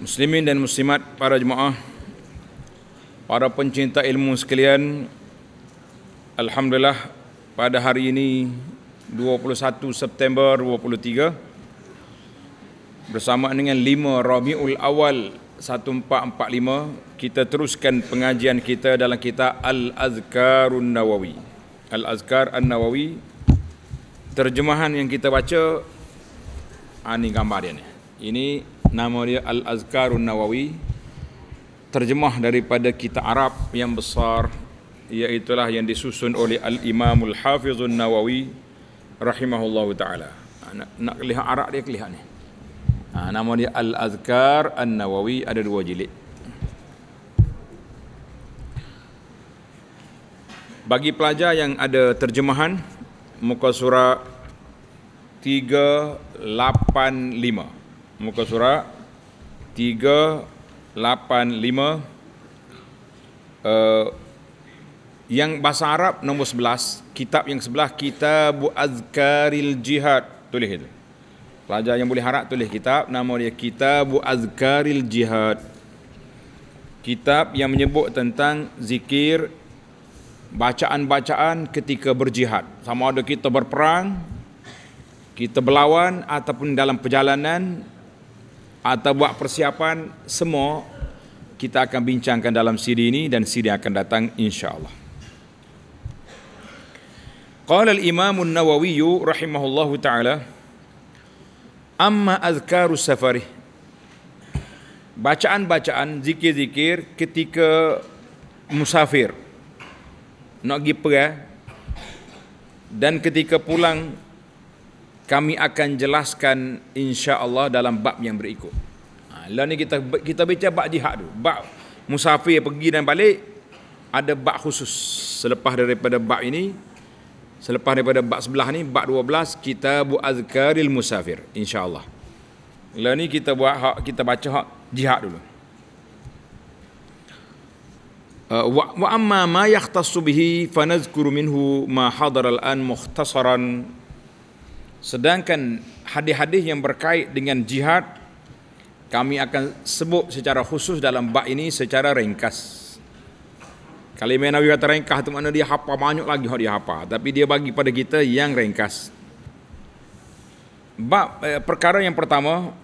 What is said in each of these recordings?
Muslimin dan muslimat para jemaah Para pencinta ilmu sekalian Alhamdulillah pada hari ini 21 September 23 Bersama dengan 5 Rabiul Awal 1445 Kita teruskan pengajian kita dalam kitab Al-Azkarun Nawawi Al-Azkar An-Nawawi Terjemahan yang kita baca Ini ah, gambar dia ni ini nama dia Al-Azkarun Nawawi Terjemah daripada kitab Arab yang besar Iaitulah yang disusun oleh Al-Imamul Hafizun Nawawi Rahimahullah Ta'ala ha, nak, nak lihat Arab dia, lihat ni ha, Nama dia Al-Azkar An-Nawawi Ada dua jilid Bagi pelajar yang ada terjemahan Muka surat 385 muka surat 385 uh, eh, yang bahasa Arab nombor 11 kitab yang sebelah Kitab Azkaril Jihad tulis itu pelajar yang boleh harap tulis kitab nama dia Kitab Azkaril Jihad kitab yang menyebut tentang zikir bacaan-bacaan ketika berjihad sama ada kita berperang kita berlawan ataupun dalam perjalanan atau buat persiapan semua kita akan bincangkan dalam siri ini dan siri akan datang insyaallah. Qala al-Imam an-Nawawi rahimahullahu taala amma azkaru safari bacaan-bacaan zikir-zikir ketika musafir nak pergi perang dan ketika pulang kami akan jelaskan insya-Allah dalam bab yang berikut. Ha, lah ni kita kita baca bab jihad tu. Bab musafir pergi dan balik ada bab khusus selepas daripada bab ini selepas daripada bab sebelah ni bab 12 kita buat azkaril musafir insya-Allah. Lah ni kita buat hak kita baca hak jihad dulu. وأما ما يختص به فنذكر منه ما حضر an مختصرا Sedangkan hadis-hadis yang berkait dengan jihad kami akan sebut secara khusus dalam bab ini secara ringkas. Kalimah Nabi kata ringkas tu mana dia hafal banyak lagi dia hafal tapi dia bagi pada kita yang ringkas. Bab eh, perkara yang pertama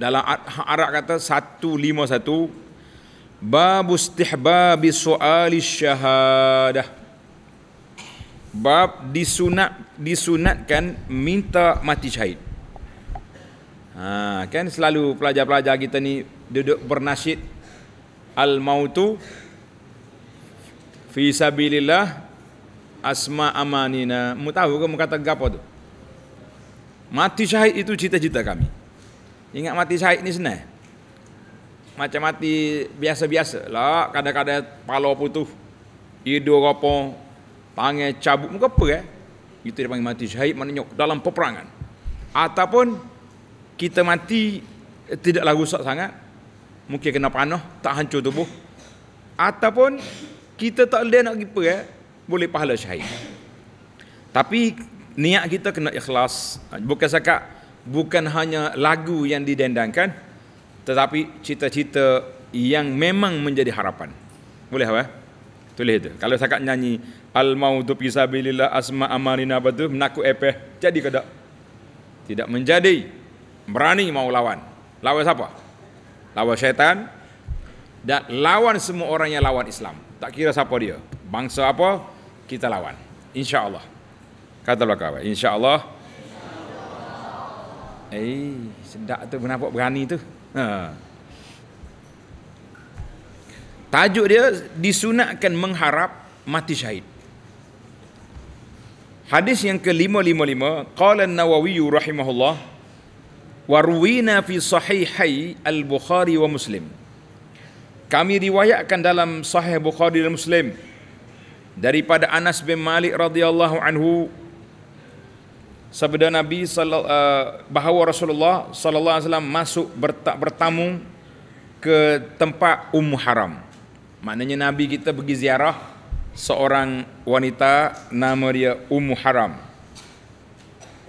dalam Arab kata 151 bab istihbab su'al syahadah bab disunat disunatkan minta mati syahid. Ha, kan selalu pelajar-pelajar kita ni duduk bernasyid al mautu fi sabilillah asma amanina. Mu tahu ke mu kata gapo tu? Mati syahid itu cita-cita kami. Ingat mati syahid ni senang. Macam mati biasa-biasa lah, kadang-kadang palo putuh, hidung ropong, panggil cabut muka apa eh itu dia panggil mati syahid maknanya dalam peperangan ataupun kita mati eh, tidaklah rusak sangat mungkin kena panah tak hancur tubuh ataupun kita tak boleh nak pergi apa eh boleh pahala syahid tapi niat kita kena ikhlas bukan saja bukan hanya lagu yang didendangkan tetapi cita-cita yang memang menjadi harapan boleh apa eh? Tulis itu. Kalau sakat nyanyi al maudu fi asma amarina badu menaku epeh jadi kada. Tidak menjadi. Berani mau lawan. Lawan siapa? Lawan syaitan. Dan lawan semua orang yang lawan Islam. Tak kira siapa dia. Bangsa apa? Kita lawan. InsyaAllah. Katalah kawan. InsyaAllah. Insya eh, sedak tu. Kenapa berani tu? Haa. Tajuk dia disunatkan mengharap mati syahid. Hadis yang ke-555, qala An-Nawawi rahimahullah warwina fi sahihai al-Bukhari wa Muslim. Kami riwayatkan dalam sahih Bukhari dan Muslim daripada Anas bin Malik radhiyallahu anhu sabda Nabi eh, bahawa Rasulullah sallallahu alaihi wasallam masuk bertamu ke tempat Ummu Haram. Maknanya Nabi kita pergi ziarah seorang wanita nama dia Ummu Haram.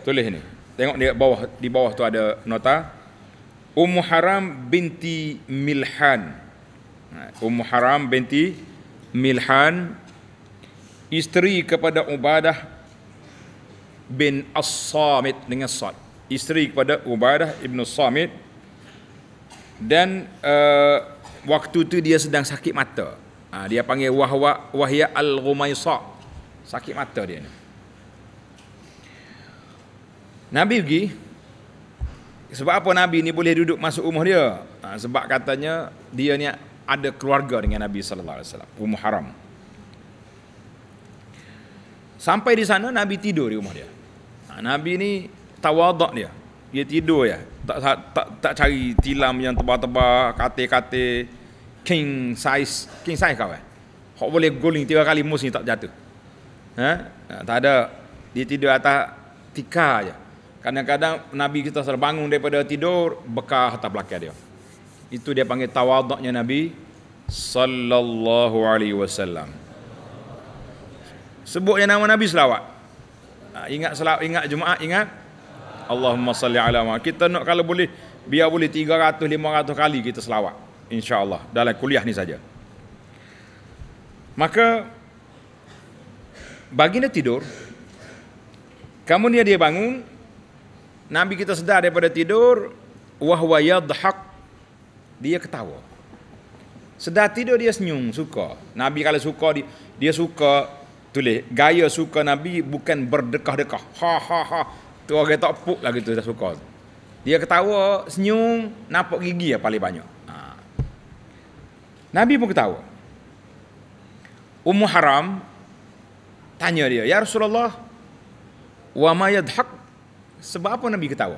Tulis ni. Tengok di bawah di bawah tu ada nota. Ummu Haram binti Milhan. Ha, Ummu Haram binti Milhan isteri kepada Ubadah bin As-Samit dengan Sad. Isteri kepada Ubadah ibn Samit dan uh, waktu tu dia sedang sakit mata. Ha, dia panggil Wahwa Wahya Al-Ghumaisa. Sakit mata dia ni. Nabi pergi sebab apa Nabi ni boleh duduk masuk rumah dia? Ha, sebab katanya dia ni ada keluarga dengan Nabi sallallahu alaihi wasallam, rumah haram. Sampai di sana Nabi tidur di rumah dia. Ha, Nabi ni tawaduk dia dia tidur ya. Tak tak tak, tak cari tilam yang tebal-tebal, kate-kate king size, king size kau eh. Hok boleh guling tiga kali mus tak jatuh. Ha? ha? Tak ada dia tidur atas tika aja. Kadang-kadang Nabi kita terbangun daripada tidur bekah atas belakang dia. Itu dia panggil tawaduknya Nabi sallallahu alaihi wasallam. Sebutnya nama Nabi selawat. Ha, ingat selawat, ingat Jumaat, ingat Allahumma salli ala ma. Kita nak kalau boleh biar boleh 300 500 kali kita selawat. Insya-Allah dalam kuliah ni saja. Maka bagi dia tidur kamu ni dia bangun Nabi kita sedar daripada tidur wahwa yadhhak dia ketawa. Sedar tidur dia senyum suka. Nabi kalau suka dia, dia suka tulis gaya suka Nabi bukan berdekah-dekah. Ha ha ha tu orang tak puk lagi tu dah suka tu. Dia ketawa, senyum, nampak gigi ya paling banyak. Ha. Nabi pun ketawa. Ummu Haram tanya dia, Ya Rasulullah, wa ma yadhaq, sebab apa Nabi ketawa?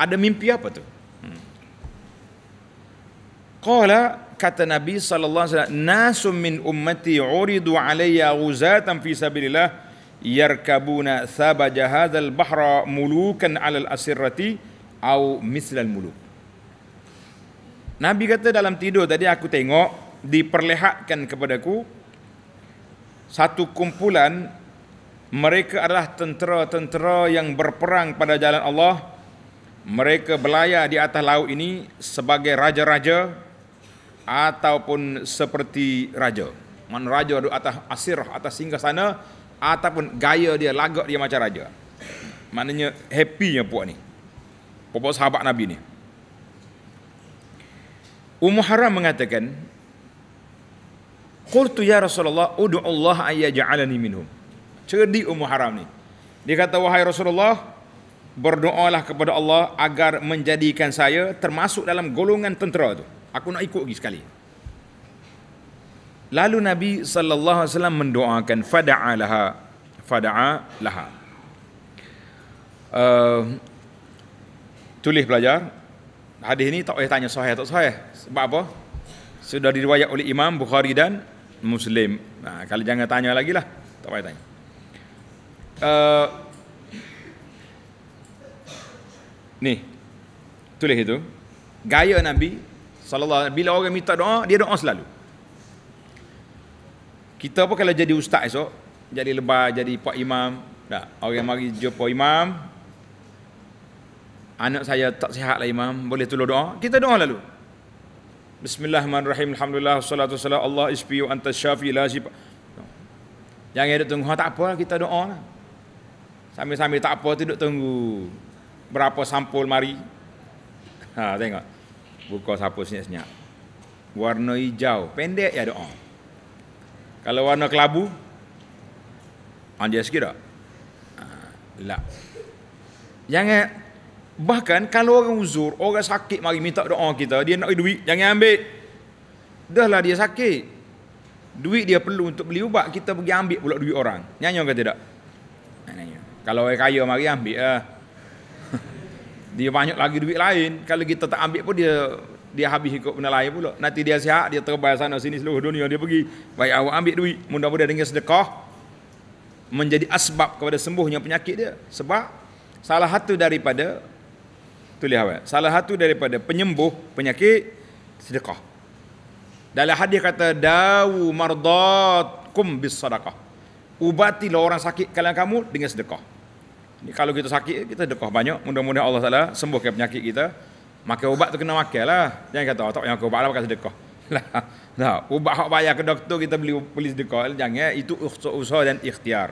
Ada mimpi apa tu? Hmm. Qala kata Nabi sallallahu alaihi wasallam nasum min ummati uridu alayya ghuzatan fi sabilillah yarkabuna thaba jahadal bahra mulukan alal asirati au mislal muluk Nabi kata dalam tidur tadi aku tengok diperlihatkan kepadaku satu kumpulan mereka adalah tentera-tentera yang berperang pada jalan Allah mereka berlayar di atas laut ini sebagai raja-raja ataupun seperti raja. Man raja di atas asirah atas singgah sana ataupun gaya dia lagak dia macam raja. Maknanya yang puak ni. Puak sahabat Nabi ni. Ummu Haram mengatakan Qultu ya Rasulullah ud'u Allah an yaj'alani minhum. Cerdik Ummu Haram ni. Dia kata wahai Rasulullah berdoalah kepada Allah agar menjadikan saya termasuk dalam golongan tentera tu. Aku nak ikut lagi sekali. Lalu Nabi sallallahu alaihi wasallam mendoakan fada'a laha fada'a laha. Uh, tulis belajar hadis ini tak boleh tanya sahih atau sahih sebab apa? Sudah diriwayat oleh Imam Bukhari dan Muslim. Nah, kalau jangan tanya lagi lah. Tak payah tanya. Uh, ni. Tulis itu. Gaya Nabi. Sallallahu Bila orang minta doa, dia doa selalu. Kita pun kalau jadi ustaz esok, jadi lebah, jadi pak imam, tak. Orang mari jumpa imam. Anak saya tak lah imam, boleh tolong doa? Kita doa lalu. Bismillahirrahmanirrahim. Alhamdulillah wassalatu wassalamu Allah isfi wa anta syafi la shifa. Jangan duduk tunggu, ha, tak apa lah, kita doa lah. Sambil-sambil tak apa tu duduk tunggu. Berapa sampul mari? Ha, tengok. Buka sampul senyap-senyap. Warna hijau, pendek ya doa. Kalau warna kelabu, anjir sikit tak? Ah, lah. Jangan Bahkan kalau orang uzur, orang sakit mari minta doa kita, dia nak duit, jangan ambil. Dahlah dia sakit. Duit dia perlu untuk beli ubat, kita pergi ambil pula duit orang. Nyanyi orang tidak? Nyanyi. Kalau orang kaya mari ambil lah. Dia banyak lagi duit lain. Kalau kita tak ambil pun dia dia habis ikut penilai pula. Nanti dia sihat, dia terbang sana sini seluruh dunia dia pergi. Baik awak ambil duit, mudah-mudahan dengan sedekah menjadi asbab kepada sembuhnya penyakit dia. Sebab salah satu daripada tulis awak. Salah satu daripada penyembuh penyakit sedekah. Dalam hadis kata dawu Kum bis sadaqah. lah orang sakit kalian kamu dengan sedekah. Ini kalau kita sakit kita sedekah banyak, mudah-mudahan Allah Taala sembuhkan penyakit kita. Makan ubat tu kena makan lah. Jangan kata, tak payah makan ubat lah, pakai sedekah. nah, lah, ubat hak bayar ke doktor, kita beli, beli sedekah. Lah, jangan, eh. itu usaha dan ikhtiar.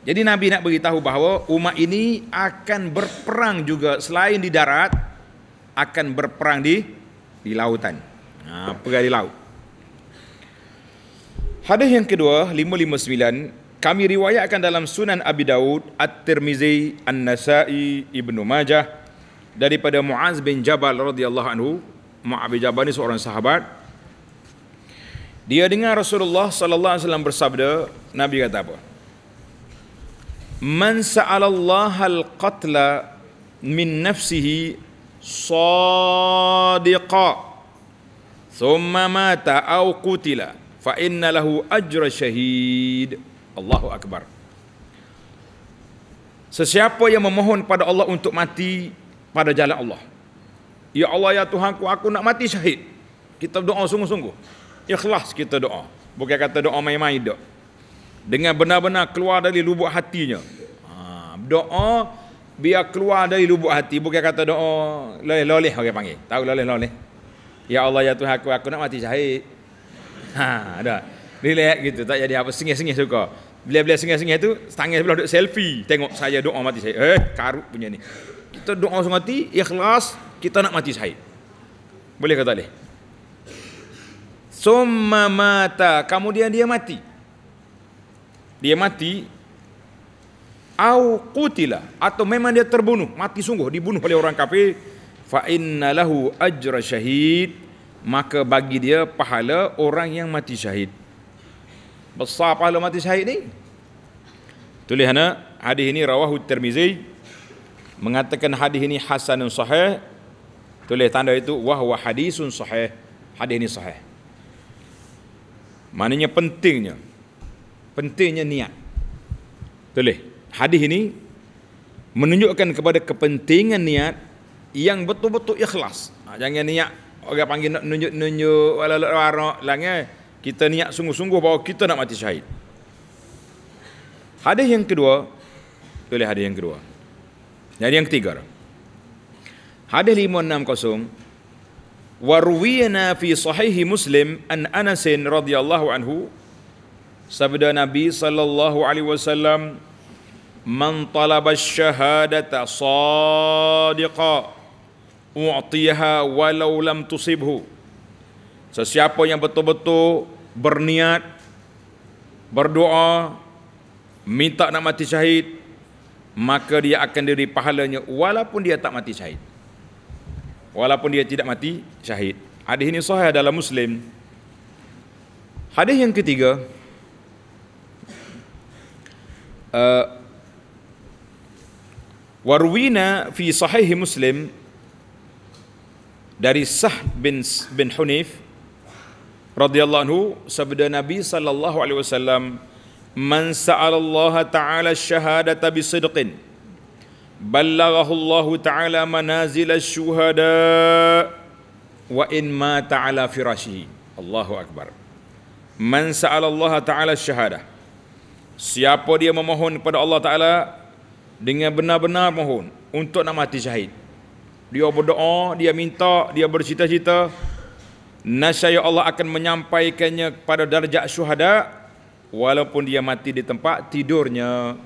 Jadi Nabi nak beritahu bahawa umat ini akan berperang juga selain di darat, akan berperang di di lautan. Ha, pergi di laut. Hadis yang kedua, 559, kami riwayatkan dalam Sunan Abi Daud, At-Tirmizi, An-Nasai, Ibnu Majah, daripada Muaz bin Jabal radhiyallahu anhu. Muaz bin Jabal ni seorang sahabat. Dia dengar Rasulullah sallallahu alaihi wasallam bersabda, Nabi kata apa? Man sa'ala Allah al-qatla min nafsihi sadiqa thumma mata aw qutila fa inna lahu ajra shahid. Allahu akbar. Sesiapa yang memohon pada Allah untuk mati pada jalan Allah. Ya Allah ya Tuhanku aku nak mati syahid. Kita doa sungguh-sungguh. Ikhlas kita doa. Bukan kata doa main-main dok. Dengan benar-benar keluar dari lubuk hatinya. Ha, doa biar keluar dari lubuk hati bukan kata doa loleh-loleh orang panggil. Tahu loleh-loleh. Ya Allah ya Tuhanku aku nak mati syahid. Ha ada. Relax gitu tak jadi apa sengih-sengih suka. Bila-bila sengih-sengih tu tangis belah duk selfie tengok saya doa mati syahid. Eh karut punya ni kita doa semati ikhlas kita nak mati syahid boleh kata leh. summa mata kemudian dia mati dia mati au qutila atau memang dia terbunuh mati sungguh dibunuh oleh orang kafir fa innalahu ajra syahid maka bagi dia pahala orang yang mati syahid besar pahala mati syahid ni tulis hana hadis ini rawahu tirmizi mengatakan hadis ini hasanun sahih tulis tanda itu wah wah hadisun sahih hadis ini sahih maknanya pentingnya pentingnya niat tulis hadis ini menunjukkan kepada kepentingan niat yang betul-betul ikhlas ha, jangan niat orang panggil nak nunjuk-nunjuk warak lang kita niat sungguh-sungguh bahawa kita nak mati syahid hadis yang kedua tulis hadis yang kedua jadi yang ketiga. Hadis 560 Warwiyana fi sahihi Muslim an Anas radhiyallahu anhu sabda Nabi sallallahu alaihi wasallam man talaba asy-syahadata sadiqa u'tiha walau lam tusibhu Sesiapa yang betul-betul berniat berdoa minta nak mati syahid maka dia akan diberi pahalanya walaupun dia tak mati syahid. Walaupun dia tidak mati syahid. Hadis ini sahih dalam Muslim. Hadis yang ketiga uh, warwina fi sahih Muslim dari Sah bin bin Hunif radhiyallahu anhu sabda Nabi sallallahu alaihi wasallam man sa'ala Allah ta'ala syahadata bi sidqin Allah ta'ala manazil syuhada, wa in ma ta'ala firashihi Allahu akbar man sa'ala Allah ta'ala syahada siapa dia memohon kepada Allah ta'ala dengan benar-benar mohon untuk nak mati syahid dia berdoa dia minta dia bercita-cita nasya Allah akan menyampaikannya kepada darjah syuhada' walaupun dia mati di tempat tidurnya.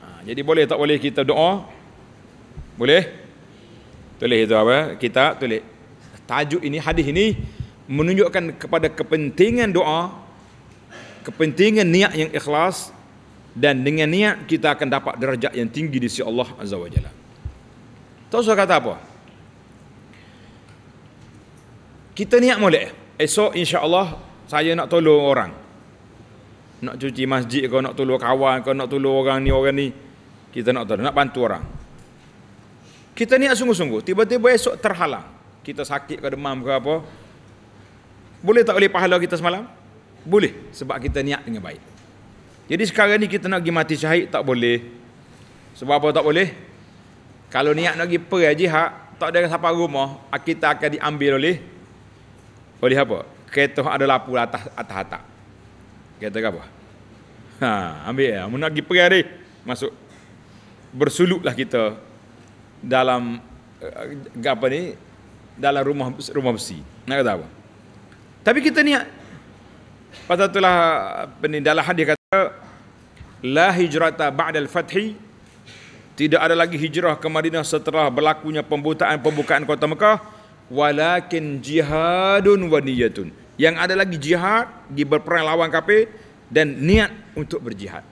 Ha, jadi boleh tak boleh kita doa? Boleh? Tulis itu apa? Kita tulis. Tajuk ini, hadis ini menunjukkan kepada kepentingan doa, kepentingan niat yang ikhlas dan dengan niat kita akan dapat derajat yang tinggi di sisi Allah Azza Wajalla. Tahu Tahu kata apa? Kita niat boleh. Esok insya-Allah saya nak tolong orang nak cuci masjid kau nak tolong kawan kau nak tolong orang ni orang ni kita nak tolong nak bantu orang kita niat sungguh-sungguh tiba-tiba esok terhalang kita sakit ke demam ke apa boleh tak boleh pahala kita semalam boleh sebab kita niat dengan baik jadi sekarang ni kita nak pergi mati syahid tak boleh sebab apa tak boleh kalau niat nak pergi perai jihad tak ada siapa rumah kita akan diambil oleh oleh apa Ketua ada lapu atas atas atas kereta apa Ha, ambil ya. Mu lagi pergi perai hari. Masuk. Bersuluklah kita dalam eh, apa ni? Dalam rumah rumah besi. Nak kata apa? Tapi kita ni, pada itulah ni, dalam hadis kata la hijrata ba'dal fathi tidak ada lagi hijrah ke Madinah setelah berlakunya pembukaan pembukaan kota Mekah walakin jihadun wa niyatun yang ada lagi jihad di berperang lawan kafir dan niat untuk berjihad.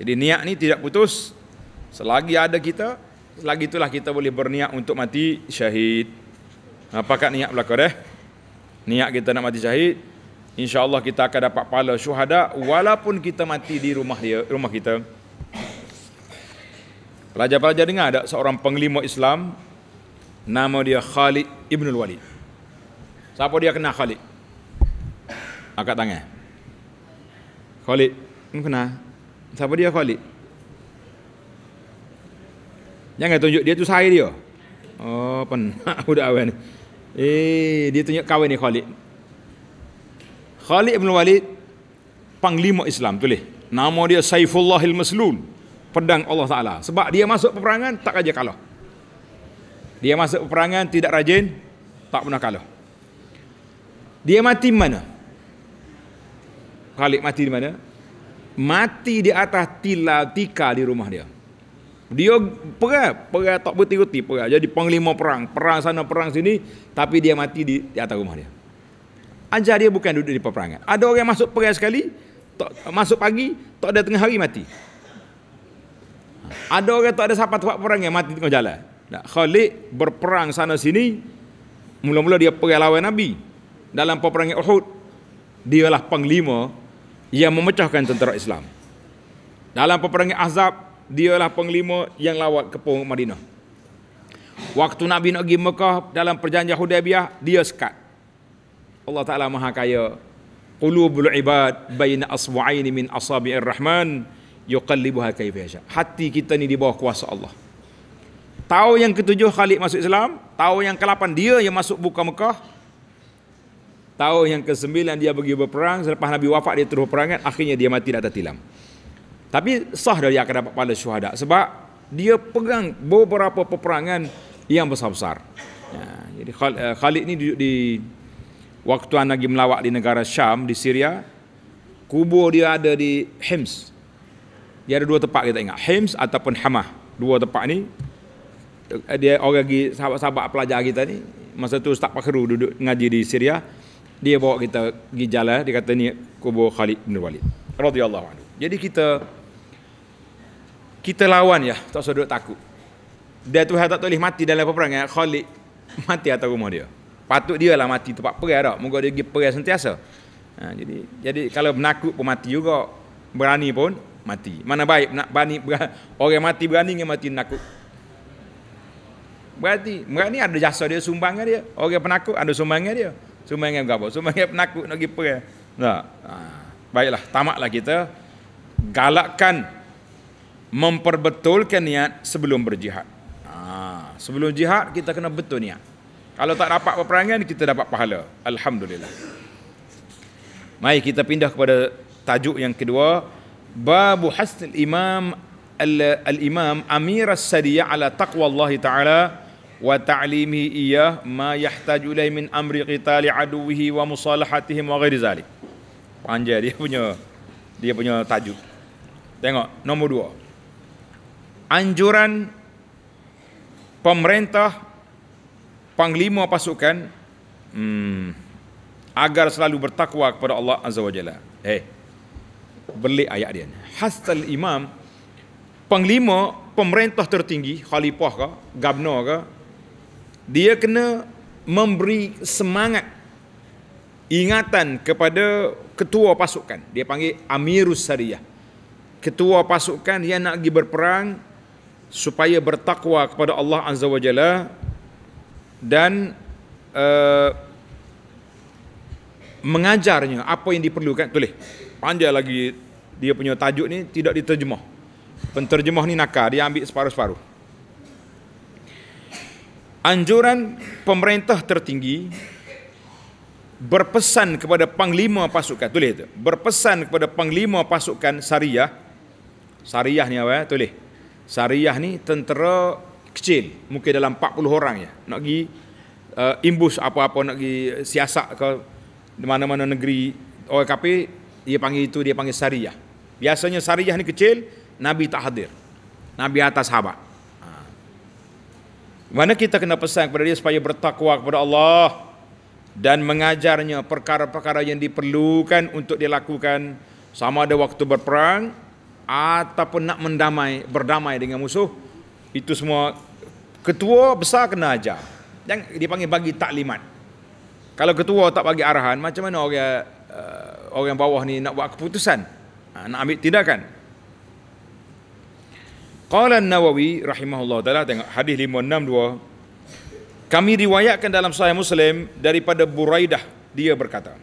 Jadi niat ni tidak putus selagi ada kita, selagi itulah kita boleh berniat untuk mati syahid. Apakah niat belaka deh? Niat kita nak mati syahid, insya-Allah kita akan dapat pahala syuhada walaupun kita mati di rumah dia, rumah kita. Pelajar-pelajar dengar ada seorang penglima Islam nama dia Khalid Ibnul Walid. Siapa dia kenal Khalid? Angkat tangan. Khalid. mana? kenal? Siapa dia Khalid? Jangan tunjuk dia tu saya dia. Oh, penak sudah awal Eh, dia tunjuk kawan ni Khalid. Khalid bin Walid panglima Islam tu leh. Nama dia Saifullahil Maslul, pedang Allah Taala. Sebab dia masuk peperangan tak aja kalah. Dia masuk peperangan tidak rajin, tak pernah kalah. Dia mati mana? Khalid mati di mana? Mati di atas tilal tika di rumah dia. Dia perah, perah tak berhenti-henti perah. Jadi panglima perang, perang sana, perang sini. Tapi dia mati di, di atas rumah dia. Ajar dia bukan duduk di peperangan. Ada orang masuk perah sekali, tak, masuk pagi, tak ada tengah hari mati. Ha. Ada orang tak ada siapa tempat perang yang mati tengah jalan. Nah, Khalid berperang sana sini. Mula-mula dia perang lawan Nabi. Dalam peperangan Uhud. lah panglima yang memecahkan tentera Islam. Dalam peperangan Ahzab, dialah penglima yang lawat kepung Madinah. Waktu Nabi nak pergi Mekah dalam perjanjian Hudaybiyah, dia sekat. Allah Ta'ala maha kaya. Qulubul ibad baina aswa'aini min asabi'ir rahman yuqallibuha kaifa Hati kita ni di bawah kuasa Allah. Tahun yang ketujuh Khalid masuk Islam, tahun yang kelapan dia yang masuk buka Mekah, Tahun yang ke-9 dia pergi berperang Selepas Nabi wafat dia terus berperangan Akhirnya dia mati tak tertilam Tapi sah dah dia akan dapat pahala syuhada Sebab dia pegang beberapa peperangan yang besar-besar ya, Jadi eh, Khalid ni duduk di Waktu anak lagi melawak di negara Syam di Syria Kubur dia ada di Hims Dia ada dua tempat kita ingat Hims ataupun Hamah Dua tempat ni dia orang lagi sahabat-sahabat pelajar kita ni masa tu Ustaz Pakru duduk ngaji di Syria dia bawa kita pergi jalan dia kata ni kubur Khalid bin Walid radhiyallahu anhu jadi kita kita lawan ya tak usah duduk takut dia tu tak boleh mati dalam peperangan eh, Khalid mati atas rumah dia patut dia lah mati tempat perang tak moga dia pergi perang sentiasa ha, jadi jadi kalau menakut pun mati juga berani pun mati mana baik nak berani orang mati berani dengan mati menakut berarti berani ada jasa dia sumbangan dia orang penakut ada sumbangan dia semua ingat berapa? Semua ingat penakut nak pergi perang. Tak? Ha. Baiklah, tamaklah kita. Galakkan memperbetulkan niat sebelum berjihad. Ha, sebelum jihad, kita kena betul niat. Kalau tak dapat peperangan, kita dapat pahala. Alhamdulillah. Mari kita pindah kepada tajuk yang kedua. Babu hasil imam al-imam amir as Sadiyah ala taqwa Allah ta'ala. al wa ta'limihi iya ma yahtaju ilai min amri qitali aduwihi wa musalahatihim wa ghairi zalik. Panjang dia punya dia punya tajuk. Tengok nombor dua. Anjuran pemerintah panglima pasukan hmm, agar selalu bertakwa kepada Allah Azza wa Jalla. Eh. Beli ayat dia. Hasal imam panglima pemerintah tertinggi khalifah ke, gabnor ke, dia kena memberi semangat ingatan kepada ketua pasukan dia panggil amirus sariyah ketua pasukan yang nak pergi berperang supaya bertakwa kepada Allah azza wajalla dan uh, mengajarnya apa yang diperlukan tulis panjang lagi dia punya tajuk ni tidak diterjemah penterjemah ni nakal dia ambil separuh-separuh anjuran pemerintah tertinggi berpesan kepada panglima pasukan tulis tu, berpesan kepada panglima pasukan syariah syariah ni apa ya eh? tulis syariah ni tentera kecil mungkin dalam 40 orang ya nak pergi uh, imbus apa-apa nak pergi siasat ke mana-mana negeri orang kafir dia panggil itu dia panggil syariah biasanya syariah ni kecil nabi tak hadir nabi atas sahabat mana kita kena pesan kepada dia supaya bertakwa kepada Allah dan mengajarnya perkara-perkara yang diperlukan untuk dilakukan sama ada waktu berperang ataupun nak mendamai berdamai dengan musuh itu semua ketua besar kena ajar yang dipanggil bagi taklimat kalau ketua tak bagi arahan macam mana orang eh, orang bawah ni nak buat keputusan ha, nak ambil tindakan Qala nawawi rahimahullah taala tengok hadis 562. Kami riwayatkan dalam Sahih Muslim daripada Buraidah dia berkata.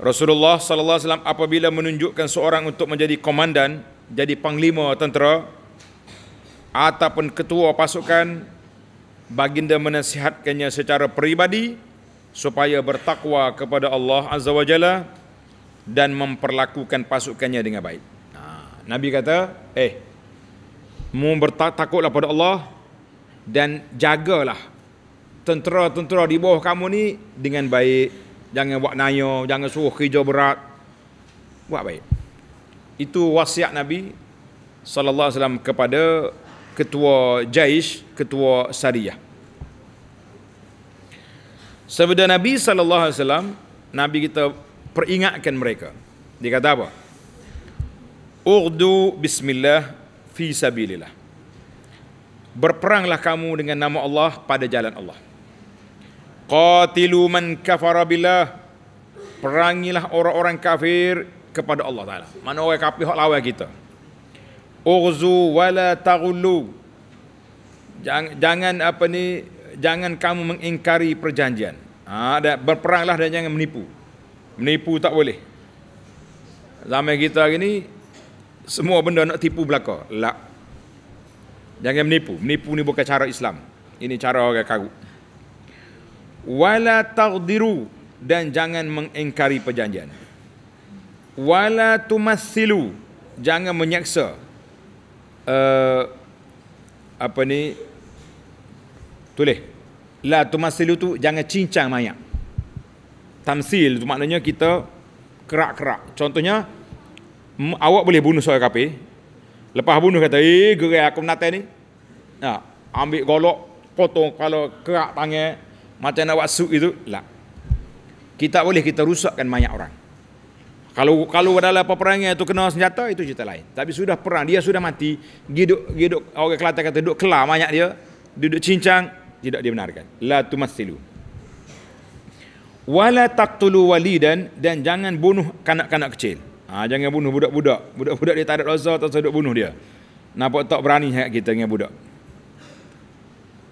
Rasulullah sallallahu alaihi wasallam apabila menunjukkan seorang untuk menjadi komandan, jadi panglima tentera ataupun ketua pasukan baginda menasihatkannya secara peribadi supaya bertakwa kepada Allah azza wajalla dan memperlakukan pasukannya dengan baik. Ha, Nabi kata, "Eh, Mempertakutlah pada Allah dan jagalah tentera-tentera di bawah kamu ni dengan baik. Jangan buat naya, jangan suruh kerja berat. Buat baik. Itu wasiat Nabi sallallahu alaihi wasallam kepada ketua Jaish, ketua Sariyah. Sebab Nabi sallallahu alaihi wasallam, Nabi kita peringatkan mereka. Dia kata apa? Urdu bismillah fi sabilillah. Berperanglah kamu dengan nama Allah pada jalan Allah. Qatilu man kafara billah. Perangilah orang-orang kafir kepada Allah Taala. Mana orang kafir hak lawan kita? Urzu wala taghullu. Jangan, jangan apa ni, jangan kamu mengingkari perjanjian. Ha, dan berperanglah dan jangan menipu. Menipu tak boleh. Zaman kita hari ni semua benda nak tipu belaka. Lak. Jangan menipu. Menipu ni bukan cara Islam. Ini cara orang karut. Wala taqdiru dan jangan mengingkari perjanjian. Wala tumassilu jangan menyaksa uh, apa ni tulis la tumasilu tu jangan cincang mayat tamsil tu maknanya kita kerak-kerak contohnya awak boleh bunuh seorang kafir. Lepas bunuh kata, eh gerai aku menata ni. Ya, ambil golok, potong kepala, kerak tangan. Macam nak buat itu. Lah. Kita boleh kita rusakkan mayat orang. Kalau kalau adalah peperangan itu kena senjata, itu cerita lain. Tapi sudah perang, dia sudah mati. Giduk, giduk, orang Kelantan kata, duduk kelam mayat dia. Duduk cincang, tidak dibenarkan. La tumassilu. Wala taqtulu walidan dan jangan bunuh kanak-kanak kecil. Ha, jangan bunuh budak-budak. Budak-budak dia tak ada dosa atau saya bunuh dia. Nampak tak berani sangat kita dengan budak.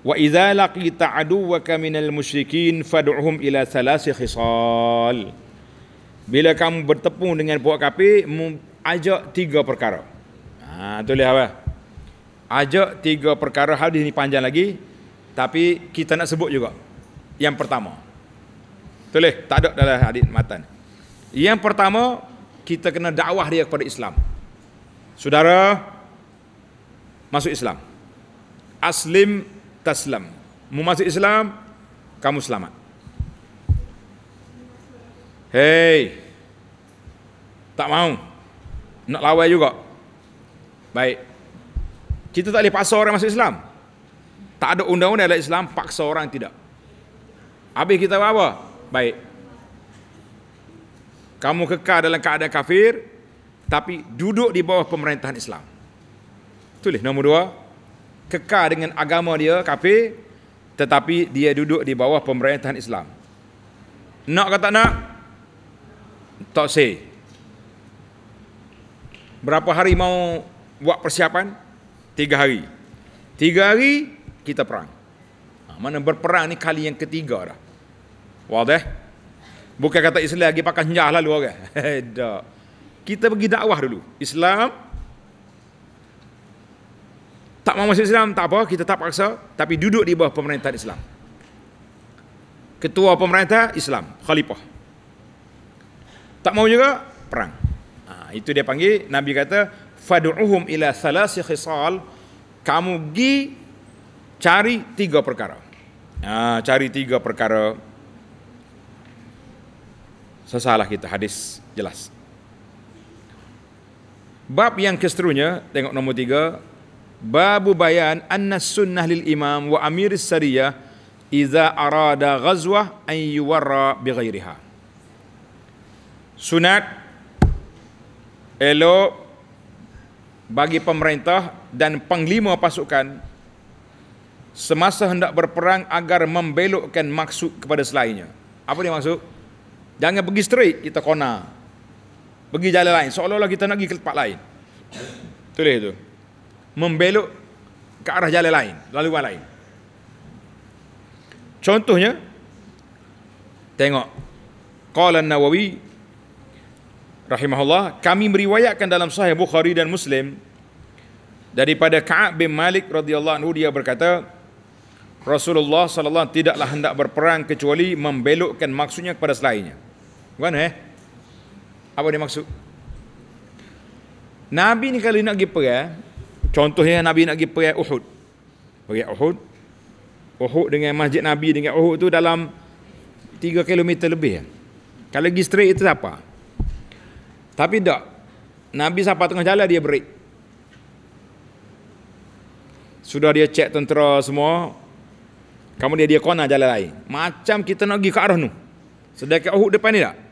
Wa idza laqita aduwaka minal musyrikin fad'uhum ila thalasi khisal. Bila kamu bertemu dengan puak kafir, ajak tiga perkara. Ha, tulis apa? Ajak tiga perkara. Hadis ini panjang lagi. Tapi kita nak sebut juga. Yang pertama. Tulis. Tak ada dalam hadis matan. Yang pertama, kita kena dakwah dia kepada Islam. Saudara masuk Islam. Aslim taslam. Mu masuk Islam, kamu selamat. Hey, Tak mau. Nak lawan juga. Baik. Kita tak boleh paksa orang masuk Islam. Tak ada undang-undang dalam Islam paksa orang tidak. Habis kita apa? Baik kamu kekal dalam keadaan kafir tapi duduk di bawah pemerintahan Islam. Tulis nombor dua. Kekal dengan agama dia kafir tetapi dia duduk di bawah pemerintahan Islam. Nak kata nak? Tak say. Berapa hari mau buat persiapan? Tiga hari. Tiga hari kita perang. Ha, mana berperang ni kali yang ketiga dah. Wadah. Well, Bukan kata Islam lagi pakai senjah lalu orang. Tak. Kita pergi dakwah dulu. Islam tak mau masuk Islam tak apa, kita tak paksa tapi duduk di bawah pemerintahan Islam. Ketua pemerintah Islam, khalifah. Tak mau juga perang. Ha, itu dia panggil Nabi kata fad'uhum ila thalasi khisal kamu gi cari tiga perkara. Ha, cari tiga perkara sesalah kita hadis jelas bab yang keseterusnya tengok nombor tiga babu bayan anna sunnah lil imam wa amir sariyah iza arada ghazwah an yuwarra bi ghairiha sunat elo bagi pemerintah dan panglima pasukan semasa hendak berperang agar membelokkan maksud kepada selainnya apa dia maksud Jangan pergi straight kita corner. Pergi jalan lain. Seolah-olah kita nak pergi ke tempat lain. Tulis itu. Membelok ke arah jalan lain. Lalu lain. Contohnya. Tengok. Qala Nawawi. Rahimahullah. Kami meriwayatkan dalam sahih Bukhari dan Muslim. Daripada Ka'ab bin Malik radhiyallahu anhu dia berkata. Rasulullah sallallahu tidaklah hendak berperang kecuali membelokkan maksudnya kepada selainnya. Mana eh? Apa dia maksud? Nabi ni kalau nak pergi perang, contohnya Nabi nak pergi perang Uhud. Pergi Uhud. Uhud dengan Masjid Nabi dengan Uhud tu dalam 3 km lebih. Eh? Kalau pergi straight itu apa? Tapi tak. Nabi siapa tengah jalan dia break. Sudah dia cek tentera semua. Kamu dia dia kona jalan lain. Macam kita nak pergi ke arah tu. Sedekat Uhud depan ni tak?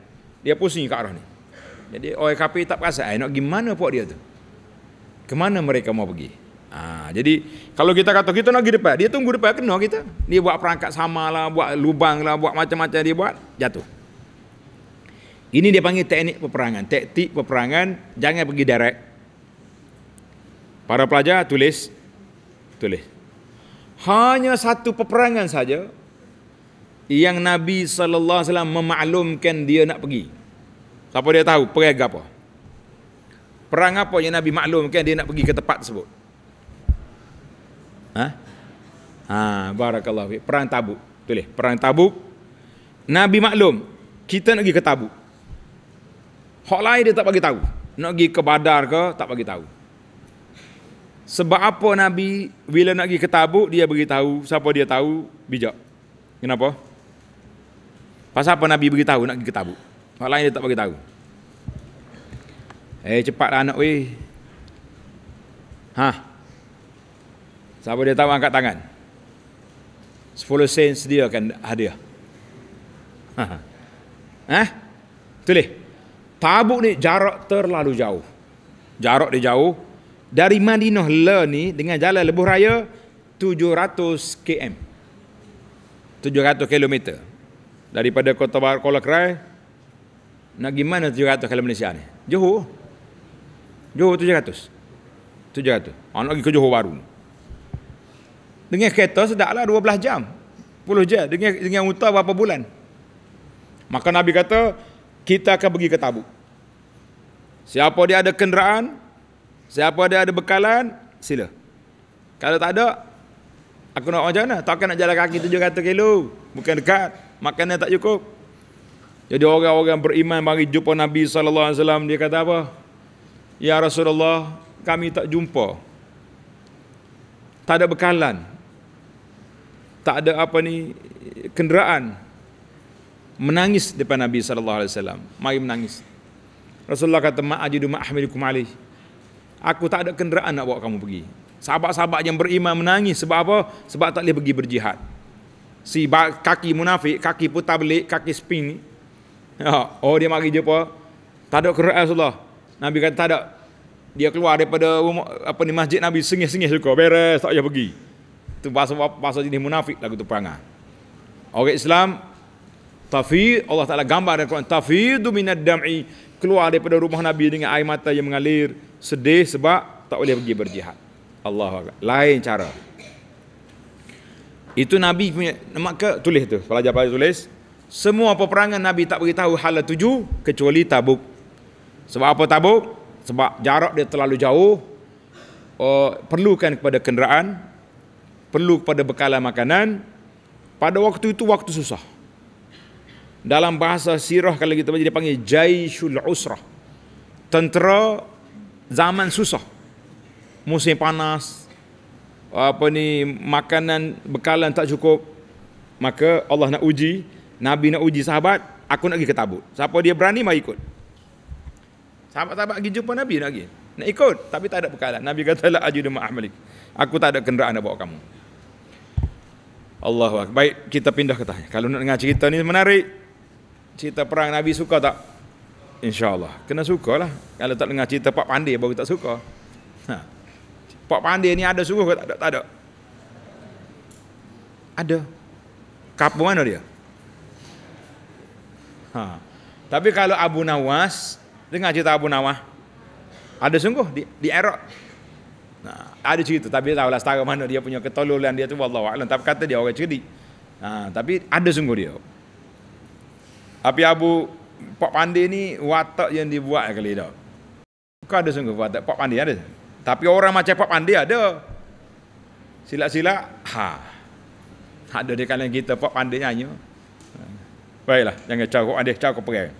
dia pusing ke arah ni. Jadi orang kafir tak perasan, eh, nak gimana mana dia tu? Ke mana mereka mau pergi? Ha, jadi kalau kita kata kita nak pergi depan, dia tunggu depan kena kita. Dia buat perangkat lah, buat lubang lah, buat macam-macam dia buat, jatuh. Ini dia panggil teknik peperangan. Taktik peperangan jangan pergi direct. Para pelajar tulis tulis. Hanya satu peperangan saja yang Nabi sallallahu alaihi wasallam memaklumkan dia nak pergi. Tak apa dia tahu perang apa. Perang apa yang Nabi maklumkan dia nak pergi ke tempat tersebut. Ha? Ha, barakallahu Perang Tabuk. Tulis, eh? perang Tabuk. Nabi maklum kita nak pergi ke Tabuk. Hak lain dia tak bagi tahu. Nak pergi ke Badar ke tak bagi tahu. Sebab apa Nabi bila nak pergi ke Tabuk dia tahu. siapa dia tahu bijak. Kenapa? Pasal apa Nabi beritahu nak pergi ke Tabuk? Orang lain dia tak bagi tahu. Eh cepatlah anak weh. Ha. Siapa dia tahu angkat tangan. 10 sen sediakan hadiah. Ha, ha. Ha? Tulis. Tabuk ni jarak terlalu jauh. Jarak dia jauh. Dari Madinah Le ni dengan jalan lebuh raya 700 km. 700 km. Daripada kota Kuala Krai nak pergi mana 700 kalau Malaysia ni? Johor. Johor 700. 700. Ha, nak pergi ke Johor baru. Dengan kereta sedaklah 12 jam. 10 jam. Dengan, dengan utah berapa bulan. Maka Nabi kata, kita akan pergi ke Tabuk. Siapa dia ada kenderaan, siapa dia ada bekalan, sila. Kalau tak ada, aku nak macam mana? Takkan nak jalan kaki 700 kilo. Bukan dekat, makanan tak cukup. Jadi orang-orang beriman mari jumpa Nabi sallallahu alaihi wasallam dia kata apa? Ya Rasulullah, kami tak jumpa. Tak ada bekalan. Tak ada apa ni kenderaan. Menangis depan Nabi sallallahu alaihi wasallam. Mari menangis. Rasulullah kata, "Ma ajidu ma ahmilukum alaih." Aku tak ada kenderaan nak bawa kamu pergi. Sahabat-sahabat yang beriman menangis sebab apa? Sebab tak boleh pergi berjihad. Si kaki munafik, kaki putar belik, kaki spin Ha, oh dia mari jumpa. Tak ada Quran Rasulullah. Nabi kata tak ada. Dia keluar daripada rumah, apa ni masjid Nabi sengih-sengih suka. Beres tak payah pergi. tu bahasa bahasa jenis munafik lagu tu perangai. Orang Islam tafi Allah Taala gambar dalam Quran tafidu minad dam'i keluar daripada rumah Nabi dengan air mata yang mengalir sedih sebab tak boleh pergi berjihad. Allah lain cara. Itu Nabi punya maka tulis tu pelajar-pelajar tulis semua peperangan Nabi tak beritahu hala tuju kecuali Tabuk. Sebab apa Tabuk? Sebab jarak dia terlalu jauh. Uh, perlukan kepada kenderaan, perlu kepada bekalan makanan. Pada waktu itu waktu susah. Dalam bahasa sirah kalau kita baca panggil Jaisul Usrah. Tentera zaman susah. Musim panas. Apa ni makanan bekalan tak cukup. Maka Allah nak uji Nabi nak uji sahabat, aku nak pergi ke tabut. Siapa dia berani, mari ikut. Sahabat-sahabat pergi jumpa Nabi nak pergi. Nak ikut, tapi tak ada bekalan. Nabi kata, La ajudu ma'amalik. Aku tak ada kenderaan nak bawa kamu. Allah Baik, kita pindah ke tanya. Kalau nak dengar cerita ni menarik, cerita perang Nabi suka tak? InsyaAllah. Kena suka lah. Kalau tak dengar cerita Pak Pandi, baru tak suka. Ha. Pak Pandi ni ada suruh ke tak ada? Tak ada. Ada. Kapur mana dia? Ha. Tapi kalau Abu Nawas, dengar cerita Abu Nawas. Ada sungguh di, di Arab. Nah, ha, ada cerita tapi tak tahulah setara mana dia punya ketololan dia tu wallahu a'lam. Tapi kata dia orang cerdik. Ha, tapi ada sungguh dia. Tapi Abu Pak Pandi ni watak yang dibuat kali dah. Bukan ada sungguh watak Pak Pandi ada. Tapi orang macam Pak Pandi ada. Silak-silak ha. Ada di kalangan kita Pak Pandi nyanyi. Baiklah, jangan cakap ada cakap pergi.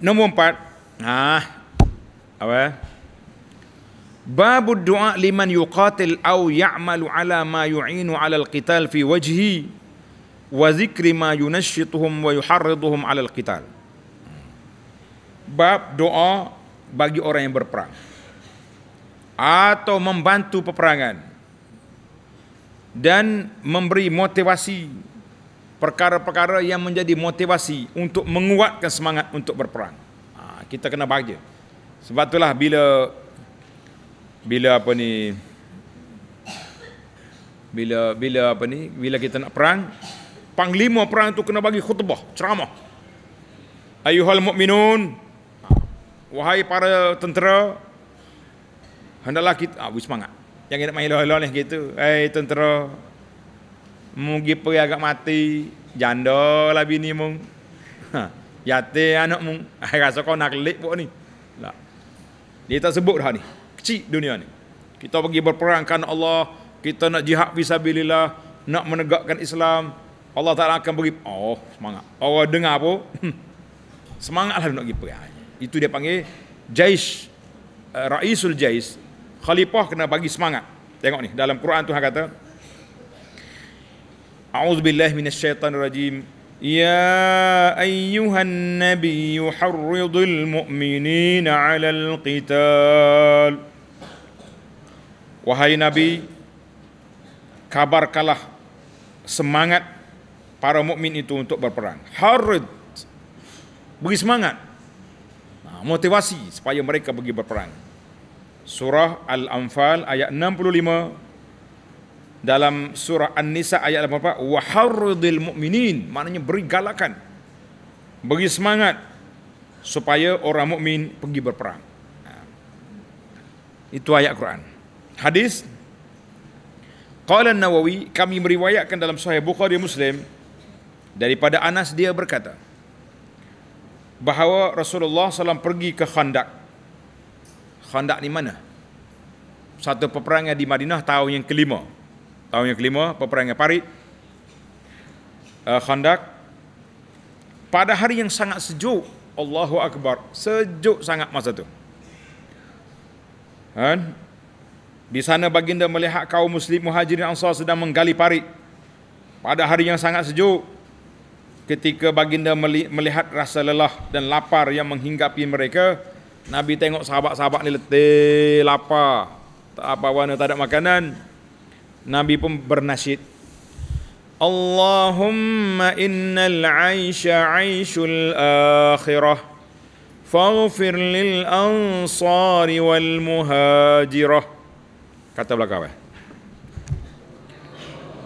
Nomor empat. Ha. Apa? Bab doa liman yuqatil aw ya'malu ala ma yu'inu ala al-qital fi wajhi wa zikri ma yunashshituhum wa yuharriduhum ala al-qital. Bab doa bagi orang yang berperang atau membantu peperangan dan memberi motivasi perkara-perkara yang menjadi motivasi untuk menguatkan semangat untuk berperang. Ha, kita kena bahagia. Sebab itulah bila bila apa ni bila bila apa ni bila kita nak perang panglima perang itu kena bagi khutbah ceramah ayuhal mukminun ha, wahai para tentera hendaklah kita ah, semangat jangan nak main lol-lol gitu eh hey, tentera Mugi pergi agak mati. Janda lah bini mung. Ha. Yate anak mung. Saya rasa kau nak lelik pun ni. Tak. Lah, dia tak sebut dah ni. Kecil dunia ni. Kita pergi berperang kerana Allah. Kita nak jihad visabilillah. Nak menegakkan Islam. Allah tak akan pergi Oh, semangat. Orang dengar pun. lah nak pergi perang. Itu dia panggil Jais. Eh, Raisul Jais. Khalifah kena bagi semangat. Tengok ni. Dalam Quran Tuhan kata. أعوذ بالله من الشيطان الرجيم يا أيها النبي حرض المؤمنين على القتال Wahai Nabi, kabarkalah semangat para mukmin itu untuk berperang. Harid, beri semangat, ha, motivasi supaya mereka pergi berperang. Surah Al-Anfal ayat dalam surah An-Nisa ayat apa-apa harridil Mukminin maknanya beri galakan beri semangat supaya orang mukmin pergi berperang. Itu ayat Quran. Hadis Qala nawawi kami meriwayatkan dalam sahih Bukhari Muslim daripada Anas dia berkata bahawa Rasulullah SAW pergi ke Khandak. Khandak di mana? Satu peperangan di Madinah tahun yang kelima tahun yang kelima peperangan Parit uh, eh, Khandak pada hari yang sangat sejuk Allahu Akbar sejuk sangat masa tu kan di sana baginda melihat kaum muslim muhajirin ansar sedang menggali parit pada hari yang sangat sejuk ketika baginda melihat rasa lelah dan lapar yang menghinggapi mereka Nabi tengok sahabat-sahabat ni letih lapar tak apa apa tak ada makanan Nabi pun bernasyid Allahumma innal aisha aishul akhirah faghfir lil ansar wal muhajirah kata belakang eh?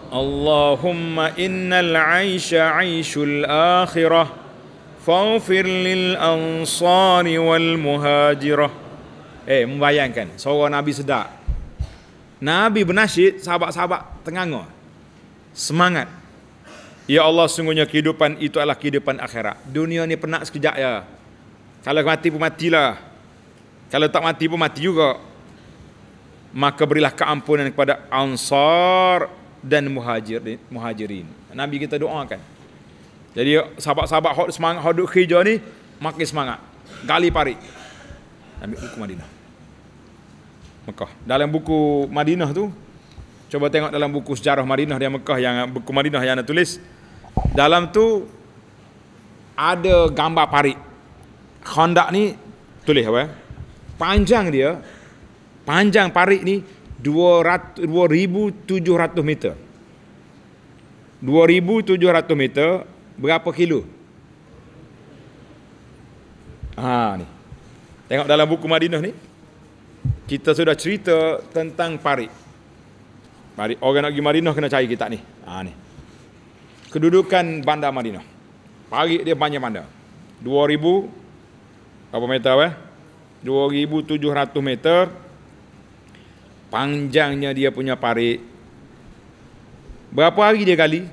Allahumma innal aisha aishul akhirah faghfir lil ansar wal muhajirah eh membayangkan seorang nabi sedak Nabi bernasyid sahabat-sahabat tengangor. Semangat. Ya Allah sungguhnya kehidupan itu adalah kehidupan akhirat. Dunia ni penat sekejap ya. Kalau mati pun matilah. Kalau tak mati pun mati juga. Maka berilah keampunan kepada Ansar dan Muhajirin, Muhajirin. Nabi kita doakan. Jadi sahabat-sahabat hok semangat hok duk ni makin semangat. Gali parik. Ambil hukum Madinah. Mekah. Dalam buku Madinah tu, cuba tengok dalam buku sejarah Madinah dia Mekah yang buku Madinah yang ada tulis. Dalam tu ada gambar pari Khandak ni tulis apa? Eh? Panjang dia panjang parit ni tujuh ratus meter. dua ribu tujuh ratus meter berapa kilo? Ha ni. Tengok dalam buku Madinah ni, kita sudah cerita tentang parik. Parik orang nak pergi Madinah kena cari kita ni. Ha ni. Kedudukan bandar Madinah. Parik dia banyak bandar. 2000 apa meter eh? 2700 meter. Panjangnya dia punya parik. Berapa hari dia kali?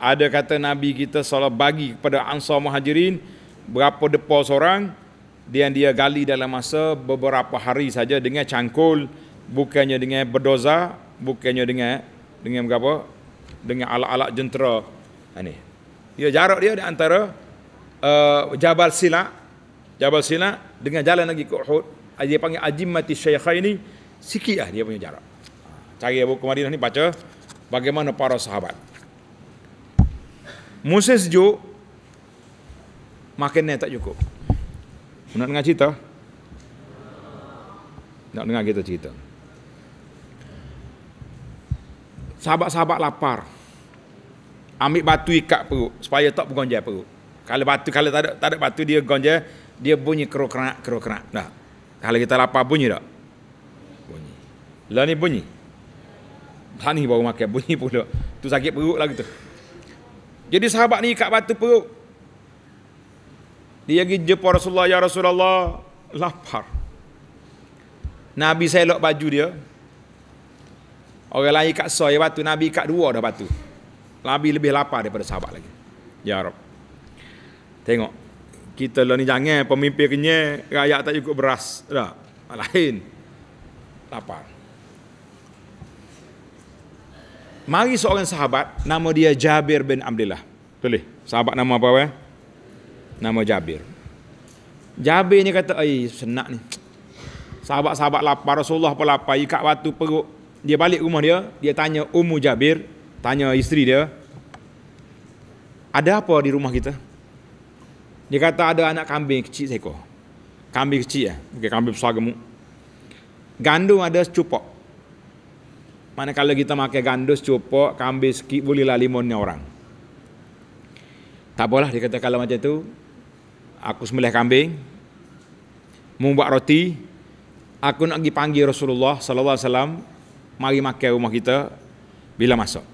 Ada kata Nabi kita salah bagi kepada Ansar Muhajirin berapa depa seorang, dia dia gali dalam masa beberapa hari saja dengan cangkul bukannya dengan berdoza bukannya dengan dengan apa dengan alat-alat jentera ini ha, dia jarak dia di antara uh, Jabal Sila Jabal Sila dengan jalan lagi ke Uhud ah, dia panggil Ajim Mati Syekha ini sikit lah dia punya jarak ha, cari Abu Madinah ni baca bagaimana para sahabat Musa sejuk makinnya tak cukup nak dengar cerita? Nak dengar kita cerita. Sahabat-sahabat lapar. Ambil batu ikat perut supaya tak bergonjal perut. Kalau batu kalau tak ada tak ada batu dia gonjal, dia bunyi kerok-kerak kerok-kerak. Nah. Kalau kita lapar bunyi tak? Bunyi. Lah ni bunyi. Tani lah baru makan bunyi pula. Tu sakit perut lagi tu. Jadi sahabat ni ikat batu perut, dia pergi jumpa Rasulullah, Ya Rasulullah, lapar. Nabi saya selok baju dia. Orang lain ikat soya batu, Nabi ikat dua dah batu. Nabi lebih lapar daripada sahabat lagi. Ya Rab. Tengok. Kita lah ni jangan pemimpin kenyai, rakyat tak cukup beras. Tak? Lain. Lapar. Mari seorang sahabat, nama dia Jabir bin Abdullah. Tulis, sahabat nama apa? Apa? Eh? Nama Jabir Jabir ni kata Eh senak ni Sahabat-sahabat lapar Rasulullah pun lapar Ikat batu perut Dia balik rumah dia Dia tanya Ummu Jabir Tanya isteri dia Ada apa di rumah kita? Dia kata ada anak kambing kecil seekor Kambing kecil eh? ya Bukan kambing besar gemuk Gandum ada secupok Mana kalau kita makan gandum secupok Kambing sikit bolehlah limonnya orang Tak apalah dia kata kalau macam tu aku sembelih kambing, membuat roti, aku nak pergi panggil Rasulullah sallallahu alaihi wasallam mari makan rumah kita bila masuk.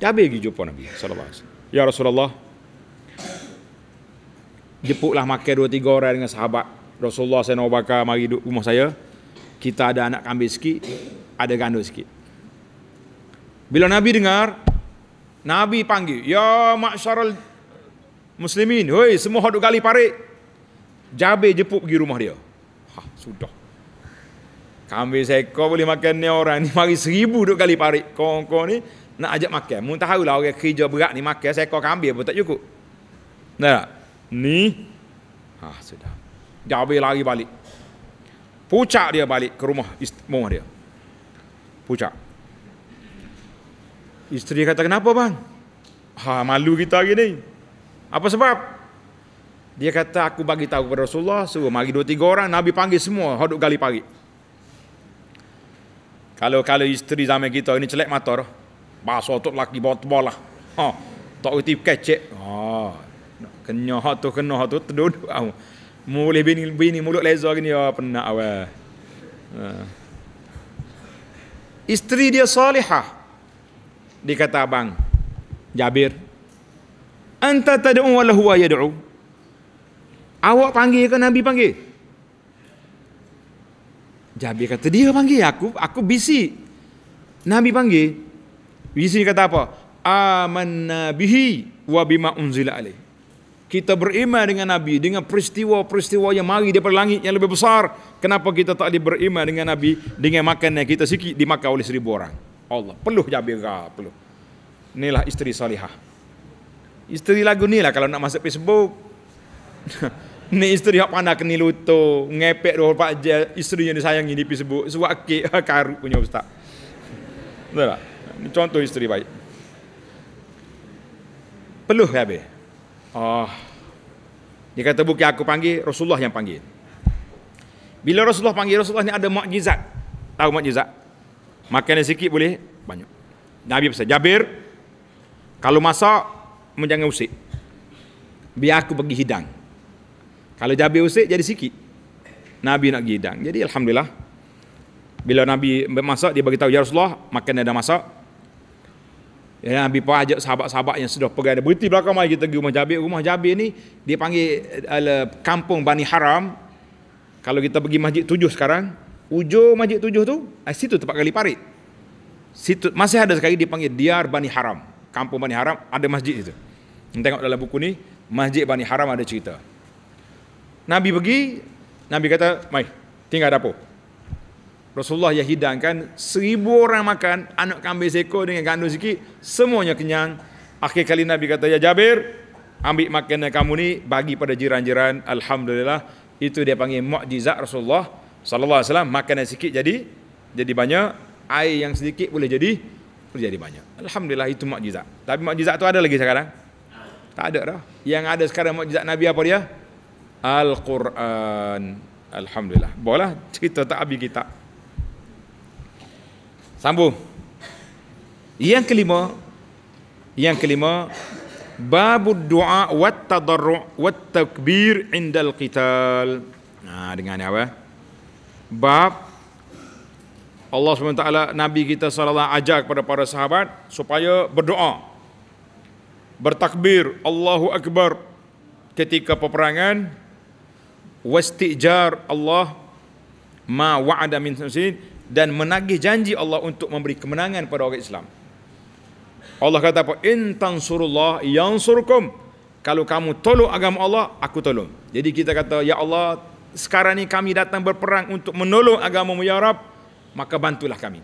Jabir pergi jumpa Nabi sallallahu alaihi wasallam. Ya Rasulullah, jemputlah makan dua tiga orang dengan sahabat Rasulullah sallallahu alaihi wasallam mari duduk rumah saya. Kita ada anak kambing sikit, ada gandum sikit. Bila Nabi dengar, Nabi panggil, "Ya masyarul ma Muslimin, hei semua hok duk gali parit. Jabe jeput pergi rumah dia. Ha, sudah. Kambing seekor boleh makan ni orang ni mari seribu duk gali parit. Kau-kau ni nak ajak makan. Mun tahulah orang kerja berat ni makan seekor kami pun tak cukup. Nah, ni ha sudah. Jabe lagi balik. Pucak dia balik ke rumah istimewa dia. Pucak. Isteri kata, kenapa bang? Ha, malu kita hari ni. Apa sebab? Dia kata aku bagi tahu kepada Rasulullah suruh mari dua tiga orang Nabi panggil semua hodok gali pagi. Kalau kalau isteri zaman kita ini celak mata dah. Bahasa tok laki bawa lah. Ha. Tak reti kecek. Ha. Kenyah hak tu kena hak tu terduduk kau. Mu boleh bini bini mulut leza gini ya ah, penak awal. Ha. Isteri dia salihah. dikata kata abang Jabir anta tad'u wa la huwa yad'u awak panggil ke nabi panggil Jabir kata dia panggil aku aku bisi, nabi panggil bisi kata apa amanna bihi wa bima unzila alaihi kita beriman dengan Nabi dengan peristiwa-peristiwa yang mari daripada langit yang lebih besar. Kenapa kita tak boleh beriman dengan Nabi dengan makan yang kita sikit dimakan oleh seribu orang. Allah peluh jabirah, peluh. Inilah isteri salihah. Isteri lagu ni lah kalau nak masuk Facebook. ni isteri yang pandai kena luto, ngepek 24 jam, isteri yang disayangi di Facebook, sewakit, karut punya ustaz. Betul tak? Ini contoh isteri baik. Peluh ya, Oh. Dia kata bukan aku panggil, Rasulullah yang panggil. Bila Rasulullah panggil, Rasulullah ni ada mukjizat. Tahu mukjizat? Makan sikit boleh banyak. Nabi pesan, Jabir, kalau masak, Mu jangan usik. Biar aku pergi hidang. Kalau Jabir usik jadi sikit. Nabi nak pergi hidang. Jadi alhamdulillah. Bila Nabi masak dia bagi tahu ya Rasulullah makan dia dah masak. Ya Nabi pun ajak sahabat-sahabat yang sudah pergi ada berhenti belakang mari kita pergi rumah Jabir. Rumah Jabir ni dia panggil uh, kampung Bani Haram. Kalau kita pergi masjid tujuh sekarang, ujung masjid tujuh tu, eh, situ tempat kali parit. Situ masih ada sekali dipanggil diar Bani Haram kampung Bani Haram ada masjid itu. Kita tengok dalam buku ni, masjid Bani Haram ada cerita. Nabi pergi, Nabi kata, mai, tinggal apa. Rasulullah yang hidangkan seribu orang makan anak kambing seko dengan gandum sikit semuanya kenyang akhir kali Nabi kata ya Jabir ambil makanan kamu ni bagi pada jiran-jiran alhamdulillah itu dia panggil mukjizat Rasulullah sallallahu alaihi wasallam makanan sikit jadi jadi banyak air yang sedikit boleh jadi berjadi banyak. Alhamdulillah itu mukjizat. Tapi mukjizat itu ada lagi sekarang? Tak ada dah. Yang ada sekarang mukjizat Nabi apa dia? Al-Quran. Alhamdulillah. Boleh lah cerita tak habis kita. Sambung. Yang kelima, yang kelima Bab doa wat tadarru wat takbir indal qital. Nah, dengan ni apa? Bab Allah SWT Nabi kita salah ajak kepada para sahabat supaya berdoa bertakbir Allahu Akbar ketika peperangan wastijar Allah ma wa'ada min sin dan menagih janji Allah untuk memberi kemenangan kepada orang Islam. Allah kata apa? In tansurullah yansurkum. Kalau kamu tolong agama Allah, aku tolong. Jadi kita kata, Ya Allah, sekarang ni kami datang berperang untuk menolong agamamu Ya Rabb maka bantulah kami.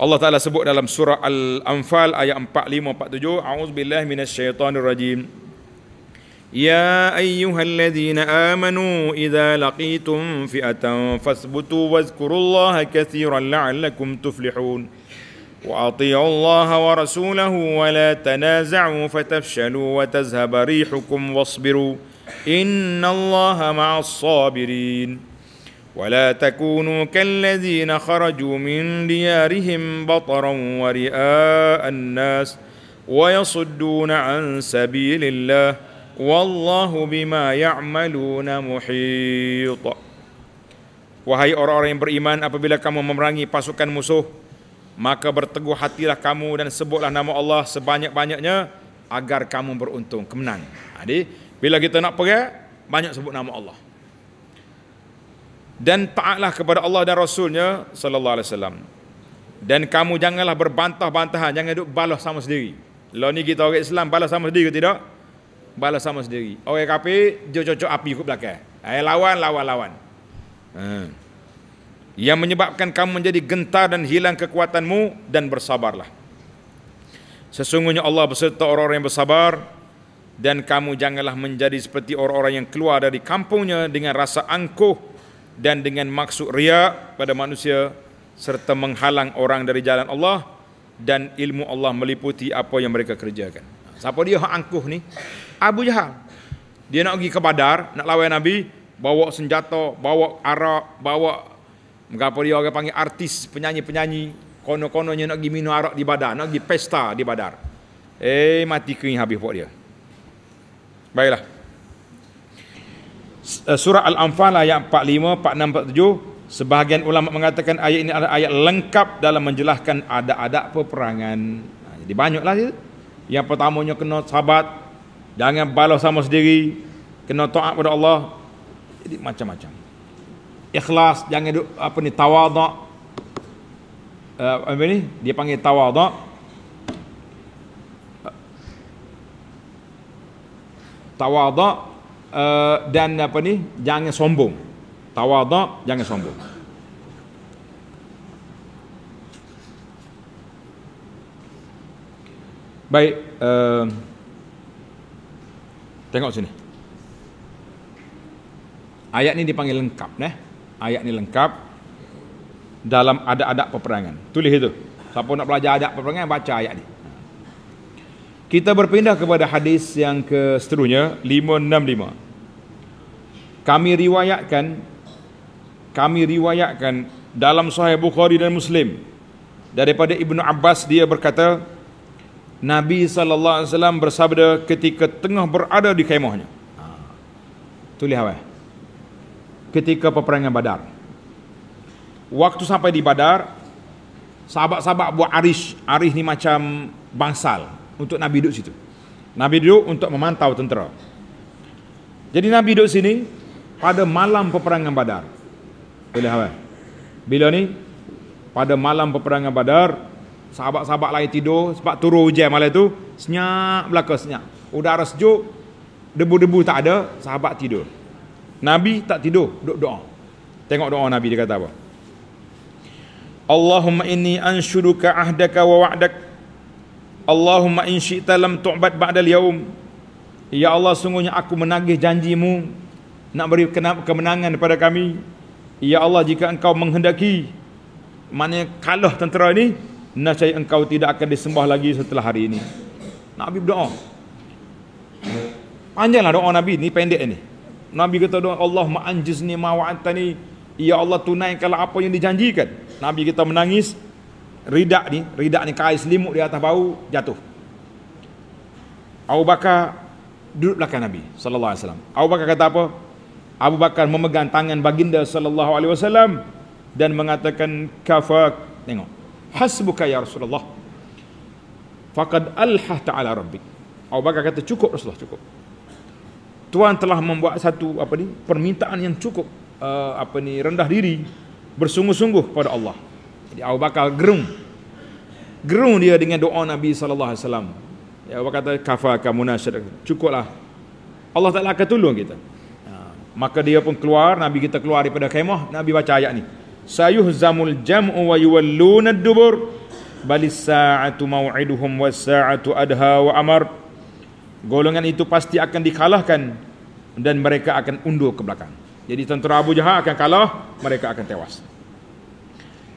Allah Ta'ala sebut dalam surah Al-Anfal ayat 45-47 A'udzubillah minasyaitanir rajim Ya ayyuhalladzina amanu idza laqitum fi'atan fathbutu wazkurullaha kathiran la'allakum tuflihun wa athi'u Allaha wa rasulahu wa la tanaza'u fatafshalu wa tazhabu rihukum wasbiru innallaha ma'as sabirin ولا تكونوا كالذين خرجوا من ديارهم بطرا ورئاء الناس ويصدون عن سبيل الله والله بما يعملون محيط Wahai orang-orang yang beriman apabila kamu memerangi pasukan musuh maka berteguh hatilah kamu dan sebutlah nama Allah sebanyak-banyaknya agar kamu beruntung kemenangan. Jadi bila kita nak perang banyak sebut nama Allah dan taatlah kepada Allah dan Rasulnya sallallahu alaihi wasallam. Dan kamu janganlah berbantah-bantahan, jangan duk balas sama sendiri. Lah ni kita orang Islam balas sama sendiri ke tidak? Balas sama sendiri. Orang kafir dia cocok api ikut belakang. Ayah eh, lawan lawan lawan. Hmm. Yang menyebabkan kamu menjadi gentar dan hilang kekuatanmu dan bersabarlah. Sesungguhnya Allah beserta orang-orang yang bersabar dan kamu janganlah menjadi seperti orang-orang yang keluar dari kampungnya dengan rasa angkuh dan dengan maksud ria pada manusia serta menghalang orang dari jalan Allah dan ilmu Allah meliputi apa yang mereka kerjakan. Siapa dia hak angkuh ni? Abu Jahal. Dia nak pergi ke Badar, nak lawan Nabi, bawa senjata, bawa arak, bawa mengapa dia orang panggil artis, penyanyi-penyanyi, kono-kononya nak pergi minum arak di Badar, nak pergi pesta di Badar. Eh mati kering habis buat dia. Baiklah. Eh, surah Al-Anfal ayat 45, 46, 47 Sebahagian ulama mengatakan ayat ini adalah ayat lengkap dalam menjelaskan adat-adat peperangan. Ha, jadi banyaklah dia. Yang pertamanya kena sahabat. Jangan balas sama sendiri. Kena taat kepada Allah. Jadi macam-macam. Ikhlas. Jangan duk, apa ni tawadak. Uh, eh, apa ni? Dia panggil tawadak. Tawadak. Eh, dan apa ni jangan sombong tawaduk jangan sombong baik uh, tengok sini ayat ni dipanggil lengkap neh ayat ni lengkap dalam ada-ada peperangan tulis itu siapa nak belajar ada peperangan baca ayat ni kita berpindah kepada hadis yang seterusnya 565. Kami riwayatkan kami riwayatkan dalam sahih Bukhari dan Muslim daripada Ibnu Abbas dia berkata Nabi sallallahu alaihi wasallam bersabda ketika tengah berada di kemahnya. Ha. Tulis apa? Eh? Ketika peperangan Badar. Waktu sampai di Badar, sahabat-sahabat buat aris, aris ni macam bangsal, untuk Nabi duduk situ. Nabi duduk untuk memantau tentera. Jadi Nabi duduk sini pada malam peperangan Badar. Bila apa? Bila ni? Pada malam peperangan Badar, sahabat-sahabat lain tidur sebab turun hujan malam tu, senyap belaka senyap. Udara sejuk, debu-debu tak ada, sahabat tidur. Nabi tak tidur, duduk doa. Tengok doa Nabi dia kata apa? Allahumma inni anshuduka ahdaka wa wadak. Allahumma in syi'ta lam tu'bad ba'dal yaum. Ya Allah sungguhnya aku menagih janjimu nak beri kemenangan kepada kami. Ya Allah jika engkau menghendaki maknanya kalah tentera ini nasyai engkau tidak akan disembah lagi setelah hari ini. Nabi berdoa. Panjanglah doa Nabi ni pendek ni. Nabi kata doa Allah anjizni ma wa'antani. Ya Allah tunaikanlah apa yang dijanjikan. Nabi kita menangis, ridak ni, ridak ni kain selimut di atas bau jatuh. Abu Bakar duduk belakang Nabi sallallahu alaihi wasallam. Abu Bakar kata apa? Abu Bakar memegang tangan baginda sallallahu alaihi wasallam dan mengatakan kafak. tengok. Hasbuka ya Rasulullah. Faqad alha ta'ala rabbi. Abu Bakar kata cukup Rasulullah cukup. Tuhan telah membuat satu apa ni permintaan yang cukup uh, apa ni rendah diri bersungguh-sungguh kepada Allah jadi Abu Bakar gerung. Gerung dia dengan doa Nabi sallallahu alaihi wasallam. Ya Abu Bakar kata kafa Cukuplah. Allah Taala akan tolong kita. Ha. maka dia pun keluar, Nabi kita keluar daripada khemah, Nabi baca ayat ni. Sayuh zamul jam'u wa yuwalluna dubur balis sa'atu mau'iduhum was sa'atu adha wa amar. Golongan itu pasti akan dikalahkan dan mereka akan undur ke belakang. Jadi tentera Abu Jahal akan kalah, mereka akan tewas.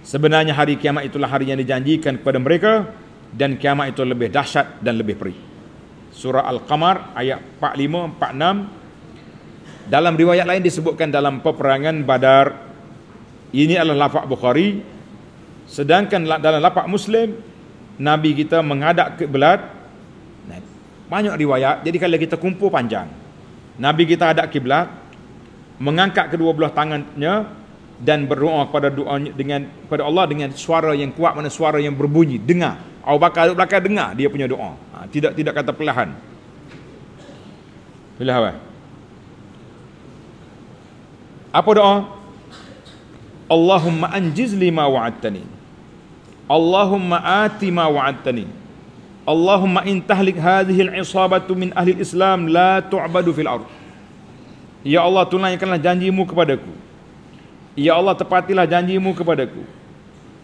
Sebenarnya hari kiamat itulah hari yang dijanjikan kepada mereka dan kiamat itu lebih dahsyat dan lebih perih. Surah Al-Qamar ayat 45 46 dalam riwayat lain disebutkan dalam peperangan Badar ini adalah lafaz Bukhari sedangkan dalam lafaz Muslim Nabi kita menghadap ke kiblat banyak riwayat jadi kalau kita kumpul panjang Nabi kita hadap kiblat mengangkat kedua belah tangannya dan berdoa kepada doa dengan kepada Allah dengan suara yang kuat mana suara yang berbunyi dengar Abu Bakar duduk belakang dengar dia punya doa ha, tidak tidak kata perlahan bila apa apa doa Allahumma anjiz lima wa'attani Allahumma ati ma wa'attani Allahumma in tahlik hadhihi al-isabatu min ahli al-islam la tu'badu fil ard Ya Allah tunaikanlah janjimu kepadaku Ya Allah tepatilah janjimu kepadaku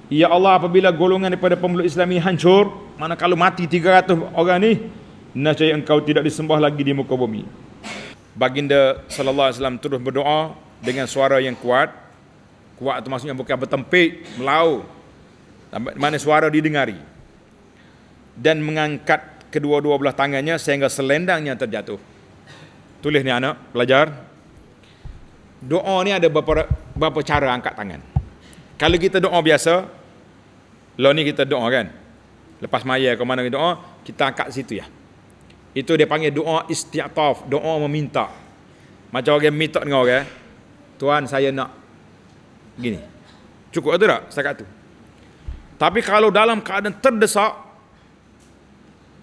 Ya Allah apabila golongan daripada pemeluk Islam ini hancur Mana kalau mati 300 orang ni Nasyai engkau tidak disembah lagi di muka bumi Baginda Sallallahu Alaihi Wasallam terus berdoa dengan suara yang kuat Kuat itu maksudnya bukan bertempik, melau Mana suara didengari Dan mengangkat kedua-dua belah tangannya sehingga selendangnya terjatuh Tulis ni anak, pelajar doa ni ada beberapa, beberapa cara angkat tangan. Kalau kita doa biasa, lo ni kita doa kan. Lepas maya ke mana kita doa, kita angkat situ ya. Itu dia panggil doa istiataf, doa meminta. Macam orang minta dengan orang, Tuhan saya nak gini. Cukup atau tak setakat tu? Tapi kalau dalam keadaan terdesak,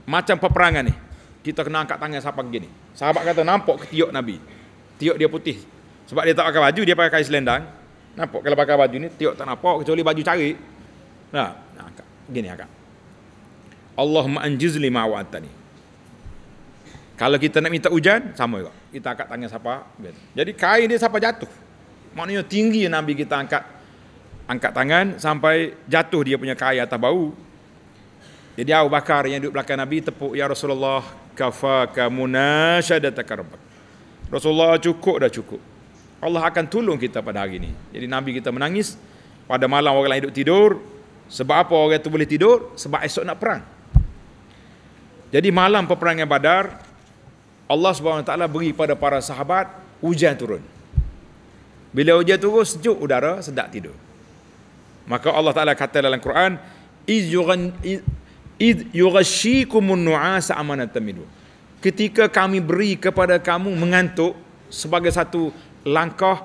macam peperangan ni, kita kena angkat tangan siapa gini. Sahabat kata nampak ketiuk Nabi. Tiuk dia putih, sebab dia tak pakai baju, dia pakai kain selendang. Nampak kalau pakai baju ni, tiok tak nampak kecuali baju cari. Nah, ha, nah kak. Gini akak. Allahumma anjizli ma'wa'atani. Kalau kita nak minta hujan, sama juga. Kita angkat tangan siapa. Jadi kain dia siapa jatuh. Maknanya tinggi yang Nabi kita angkat angkat tangan sampai jatuh dia punya kain atas bau. Jadi Abu Bakar yang duduk belakang Nabi tepuk ya Rasulullah kafaka munasyadataka rabbak. Rasulullah cukup dah cukup. Allah akan tolong kita pada hari ini. Jadi Nabi kita menangis pada malam orang lain duduk tidur. Sebab apa orang itu boleh tidur? Sebab esok nak perang. Jadi malam peperangan Badar, Allah SWT beri pada para sahabat hujan turun. Bila hujan turun, sejuk udara, sedap tidur. Maka Allah Taala kata dalam Quran, "Iz yughashikumun nu'asa amanat tamidu." Ketika kami beri kepada kamu mengantuk sebagai satu langkah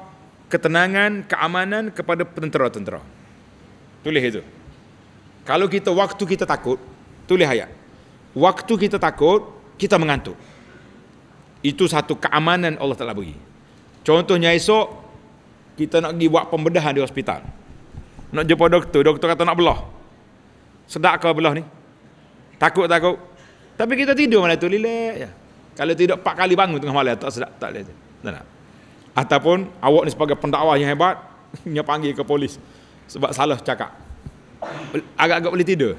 ketenangan, keamanan kepada tentera-tentera. Tulis itu. Kalau kita waktu kita takut, tulis ayat. Waktu kita takut, kita mengantuk. Itu satu keamanan Allah Ta'ala bagi. Contohnya esok, kita nak pergi buat pembedahan di hospital. Nak jumpa doktor, doktor kata nak belah. Sedak kau belah ni? Takut-takut. Tapi kita tidur malam tu, lilek. Kalau tidur 4 kali bangun tengah malam, tak sedak, tak lilek. Tak, tak, ataupun awak ni sebagai pendakwah yang hebat dia panggil ke polis sebab salah cakap agak-agak boleh tidur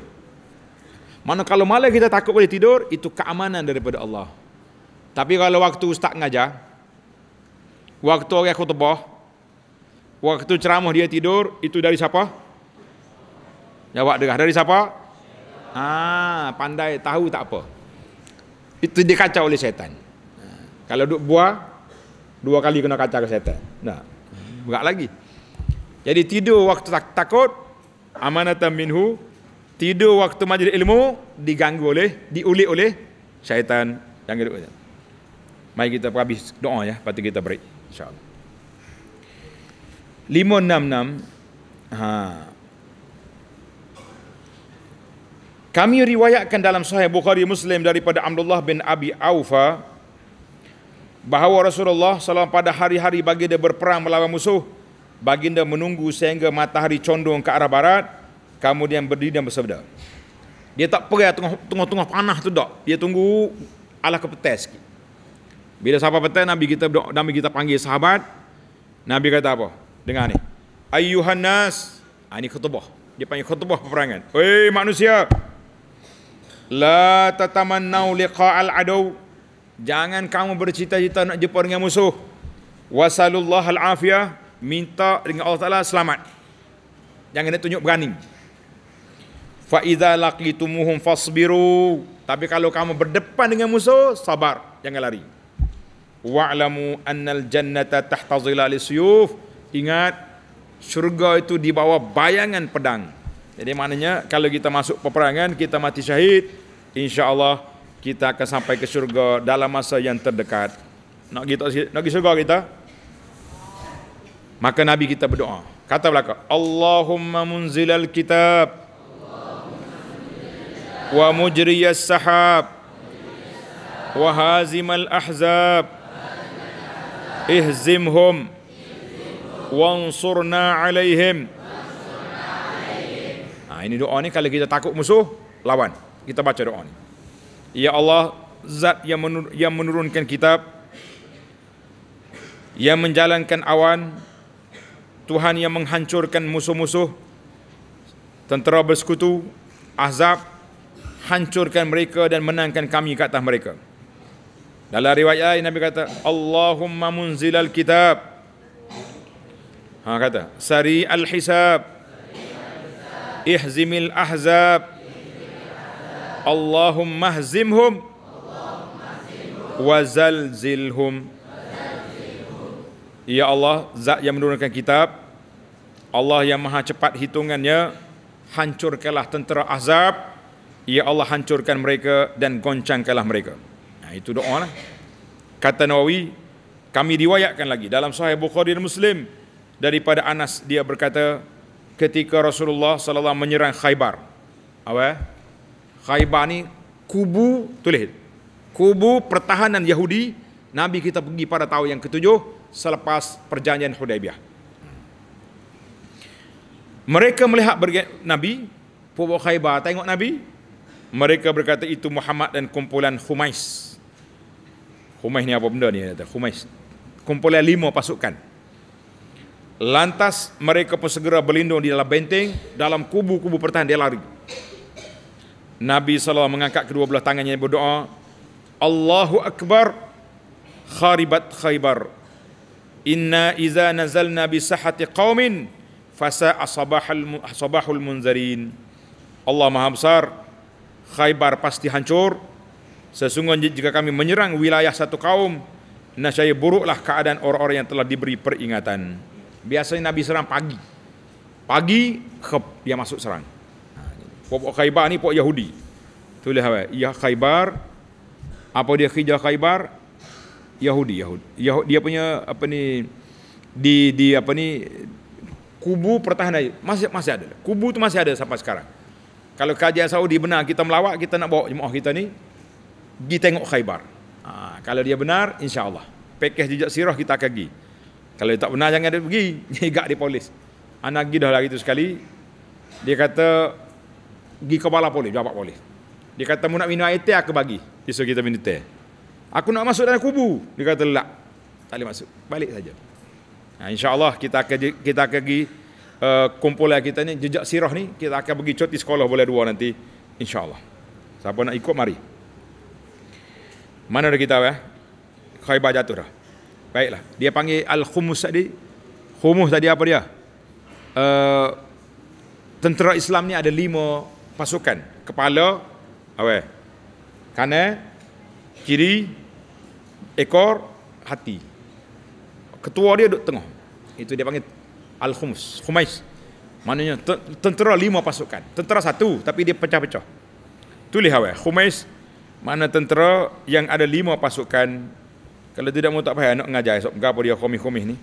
mana kalau malam kita takut boleh tidur itu keamanan daripada Allah tapi kalau waktu ustaz ngajar waktu orang khutbah waktu ceramah dia tidur itu dari siapa jawab dengar dari siapa Ah, pandai tahu tak apa itu dikacau oleh syaitan ha, kalau duduk buah dua kali kena kaca ke setan. Nah. Berat lagi. Jadi tidur waktu tak, takut amanatan minhu tidur waktu majlis ilmu diganggu oleh diulik oleh syaitan yang gitu. Mari kita habis doa ya, lepas kita break insya-Allah. 566 ha. Kami riwayatkan dalam sahih Bukhari Muslim daripada Abdullah bin Abi Aufa bahawa Rasulullah SAW pada hari-hari baginda berperang melawan musuh, baginda menunggu sehingga matahari condong ke arah barat, kemudian berdiri dan bersabda. Dia tak perai tengah-tengah panah tu tak. Dia tunggu ala ke petai sikit. Bila sahabat petai, Nabi kita, Nabi kita panggil sahabat, Nabi kata apa? Dengar ni. Ayuhan Ha, ah, ini khutbah. Dia panggil khutbah peperangan. Hei manusia. La tatamannau liqa al-adu. Jangan kamu bercita-cita nak jumpa dengan musuh. Wasalullah al Minta dengan Allah Ta'ala selamat. Jangan dia tunjuk berani. Fa'idha laqitumuhum fasbiru. Tapi kalau kamu berdepan dengan musuh, sabar. Jangan lari. Wa Wa'lamu annal jannata tahta zilali suyuf. Ingat, syurga itu di bawah bayangan pedang. Jadi maknanya, kalau kita masuk peperangan, kita mati syahid. InsyaAllah, Allah kita akan sampai ke syurga dalam masa yang terdekat. Nak kita nak pergi syurga kita? Maka Nabi kita berdoa. Kata belaka, Allahumma munzilal kitab wa mujriyas sahab wa hazimal ahzab ihzimhum wa ansurna alaihim ha, ini doa ni kalau kita takut musuh lawan kita baca doa ni Ya Allah zat yang, menur- yang menurunkan kitab yang menjalankan awan Tuhan yang menghancurkan musuh-musuh tentera bersekutu ahzab hancurkan mereka dan menangkan kami ke atas mereka dalam riwayat lain Nabi kata Allahumma munzilal kitab ha kata sari al hisab ihzimil ahzab Allahumma hzimhum wa zalzilhum Ya Allah zat yang menurunkan kitab Allah yang maha cepat hitungannya hancurkanlah tentera azab Ya Allah hancurkan mereka dan goncangkanlah mereka nah, itu doa lah kata Nawawi kami riwayatkan lagi dalam sahih Bukhari dan Muslim daripada Anas dia berkata ketika Rasulullah sallallahu menyerang Khaibar apa Khaibar ni kubu tulis kubu pertahanan Yahudi Nabi kita pergi pada tahun yang ketujuh selepas perjanjian Hudaybiyah mereka melihat Nabi Pobok Khaibar tengok Nabi mereka berkata itu Muhammad dan kumpulan Khumais. Khumais ni apa benda ni Khumais, kumpulan lima pasukan lantas mereka pun segera berlindung di dalam benteng dalam kubu-kubu pertahanan dia lari Nabi SAW mengangkat kedua belah tangannya berdoa Allahu Akbar Kharibat Khaybar Inna iza nazalna bi sahati qawmin Fasa asabahul munzarin Allah Maha Besar Khaybar pasti hancur Sesungguhnya jika kami menyerang wilayah satu kaum Nasyaya buruklah keadaan orang-orang yang telah diberi peringatan Biasanya Nabi serang pagi Pagi, khep, dia masuk serang Puak-puak Khaibar ni puak Yahudi. Tulis apa? Ya Khaibar. Apa dia kerja Khaibar? Yahudi, Yahudi. Yahudi. Dia punya apa ni di di apa ni kubu pertahanan masih masih ada. Kubu tu masih ada sampai sekarang. Kalau kajian Saudi benar kita melawak kita nak bawa jemaah kita ni pergi tengok Khaibar. Ha, kalau dia benar insya-Allah pakej jejak sirah kita akan pergi. Kalau dia tak benar jangan dia pergi, gigak di polis. Anak gigi dah lagi tu sekali. Dia kata pergi kepala polis, jawab polis. Dia kata, mu nak minum air teh, aku bagi. Dia kita minum teh. Aku nak masuk dalam kubu. Dia kata, lelak. Tak boleh masuk. Balik saja. Nah, ha, InsyaAllah kita akan kita akan pergi uh, kumpulan kita ni, jejak sirah ni, kita akan pergi cuti sekolah boleh dua nanti. InsyaAllah. Siapa nak ikut, mari. Mana dah kita, ya? Eh? Khaibah jatuh dah. Baiklah. Dia panggil Al-Khumus tadi. Khumus tadi apa dia? Uh, tentera Islam ni ada lima pasukan kepala awe kane, kiri ekor hati ketua dia duduk tengah itu dia panggil al khumus khumais maknanya tentera lima pasukan tentera satu tapi dia pecah-pecah tulis awe khumais mana tentera yang ada lima pasukan kalau tidak mau tak payah nak ngajar esok gapo dia khumis-khumis ni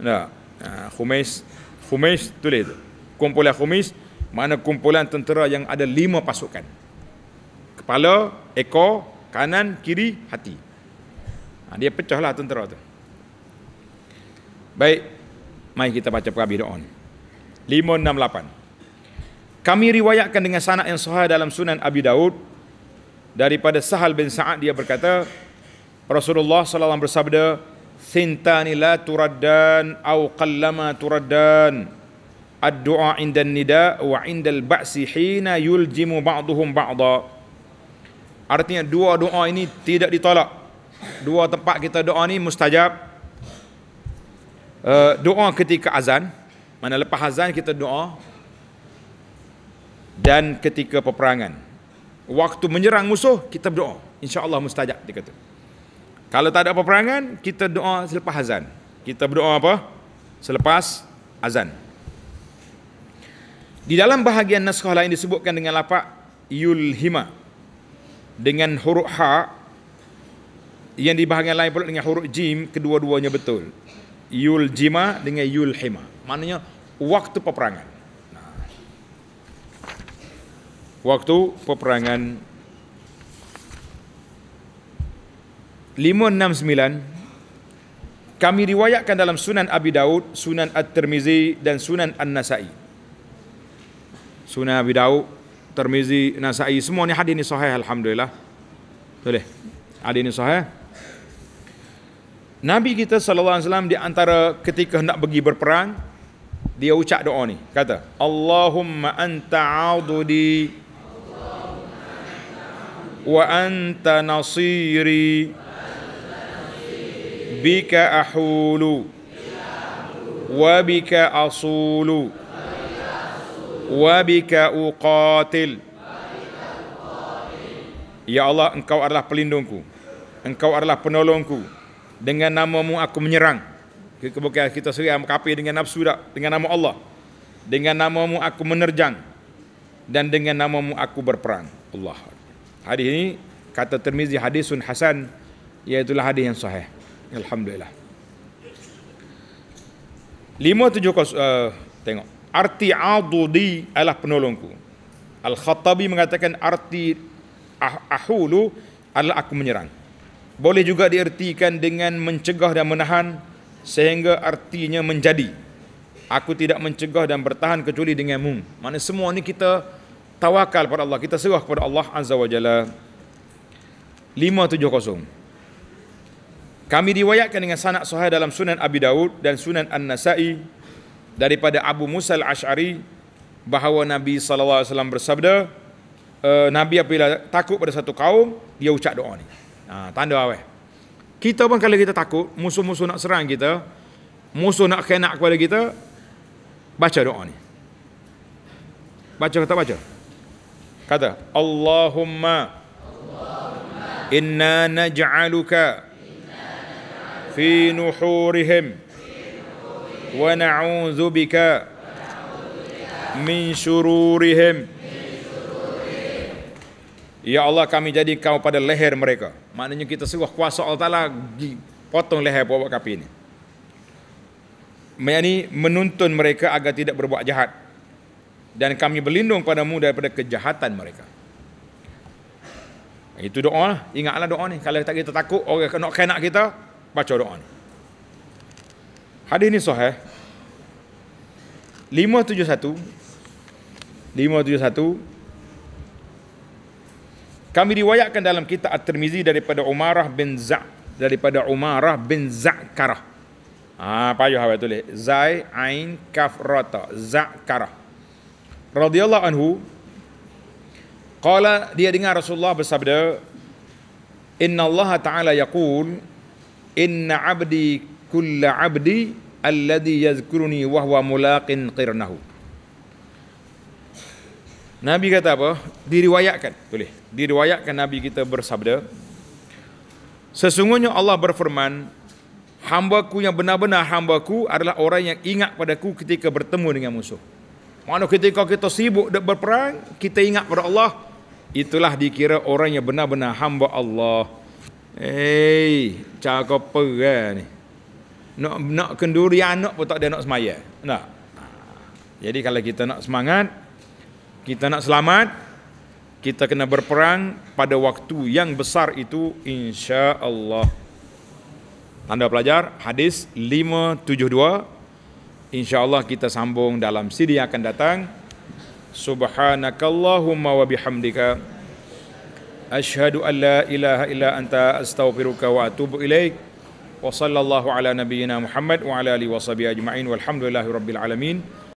nah ha, khumais khumais tulis tu. kumpulan khumis mana kumpulan tentera yang ada lima pasukan. Kepala, ekor, kanan, kiri, hati. Ha, dia pecahlah tentera tu. Baik, mari kita baca perabi doa ni. 568. Kami riwayatkan dengan sanak yang sahih dalam sunan Abi Daud daripada Sahal bin Sa'ad dia berkata Rasulullah sallallahu alaihi wasallam bersabda, "Sintani la turaddan au qallama turaddan." addu'a inda nida' wa inda al-ba'si hina yuljimu ba'duhum ba'da artinya dua doa ini tidak ditolak dua tempat kita doa ini mustajab uh, eh, doa ketika azan mana lepas azan kita doa dan ketika peperangan waktu menyerang musuh kita berdoa insyaallah mustajab dia kata kalau tak ada peperangan kita doa selepas azan kita berdoa apa selepas azan di dalam bahagian naskah lain disebutkan dengan lapak yulhima dengan huruf ha yang di bahagian lain pula dengan huruf jim kedua-duanya betul. Yuljima dengan yulhima. Maknanya waktu peperangan. Waktu peperangan 569 kami riwayatkan dalam Sunan Abi Daud, Sunan At-Tirmizi dan Sunan An-Nasa'i. Sunan Abi Daud, Tirmizi, Nasa'i, semua ni hadis ni sahih alhamdulillah. Boleh. Hadis ni sahih. Nabi kita sallallahu alaihi wasallam di antara ketika hendak pergi berperang dia ucap doa ni kata Allahumma anta aududi wa anta nasiri bika ahulu wa bika asulu wabika uqatil Ya Allah engkau adalah pelindungku engkau adalah penolongku dengan namamu aku menyerang kebukaan kita seri am kapi dengan nafsu dak dengan nama Allah dengan namamu aku menerjang dan dengan namamu aku berperang Allah hadis ini kata Tirmizi hadisun hasan iaitu hadis yang sahih alhamdulillah 570 uh, eh, tengok arti adudi adalah penolongku. Al-Khattabi mengatakan arti ah, ahulu adalah aku menyerang. Boleh juga diertikan dengan mencegah dan menahan sehingga artinya menjadi. Aku tidak mencegah dan bertahan kecuali denganmu. Maksudnya semua ini kita tawakal kepada Allah. Kita serah kepada Allah Azza wa Jalla. 570. Kami diwayatkan dengan sanak suhai dalam sunan Abi Dawud dan sunan An-Nasai daripada Abu Musa al-Ash'ari bahawa Nabi SAW bersabda uh, Nabi apabila takut pada satu kaum dia ucap doa ni ha, tanda awal kita pun kalau kita takut musuh-musuh nak serang kita musuh nak kenak kepada kita baca doa ni baca kata baca kata Allahumma Allahumma inna naj'aluka inna naj'aluka fi nuhurihim wa na'udzu bika min syururihim Ya Allah kami jadikan kau pada leher mereka maknanya kita suruh kuasa Allah Taala potong leher buah-buah kapi ini Maksudnya menuntun mereka agar tidak berbuat jahat dan kami berlindung padamu daripada kejahatan mereka itu doa lah. ingatlah doa ni kalau kita takut orang nak kena kita baca doa ni Hadis ni sahih. 571 571 Kami riwayatkan dalam kitab At-Tirmizi daripada Umarah bin Za' daripada Umarah bin Zakarah. Ah, ha, payah awak tulis. Zai ain kaf rata Zakarah. Radiyallahu anhu Qala dia dengar Rasulullah bersabda Inna Allah Ta'ala yaqul Inna abdi kull abdi alladhi yazkuruni wa huwa mulaqin qirnahu Nabi kata apa? Diriwayatkan. Boleh. Diriwayatkan Nabi kita bersabda. Sesungguhnya Allah berfirman, hambaku yang benar-benar hambaku adalah orang yang ingat padaku ketika bertemu dengan musuh. Mana ketika kita sibuk berperang, kita ingat pada Allah, itulah dikira orang yang benar-benar hamba Allah. Eh, hey, cakap perang ni nak nak kenduri anak pun tak ada nak semaya. Nah, Jadi kalau kita nak semangat, kita nak selamat, kita kena berperang pada waktu yang besar itu insya-Allah. Tanda pelajar hadis 572. Insya-Allah kita sambung dalam siri yang akan datang. Subhanakallahumma wa bihamdika ashhadu an la ilaha illa anta astaghfiruka wa atubu ilaika wa sallallahu ala nabiyyina Muhammad wa ala alihi wa sahbihi ajma'in walhamdulillahi rabbil alamin.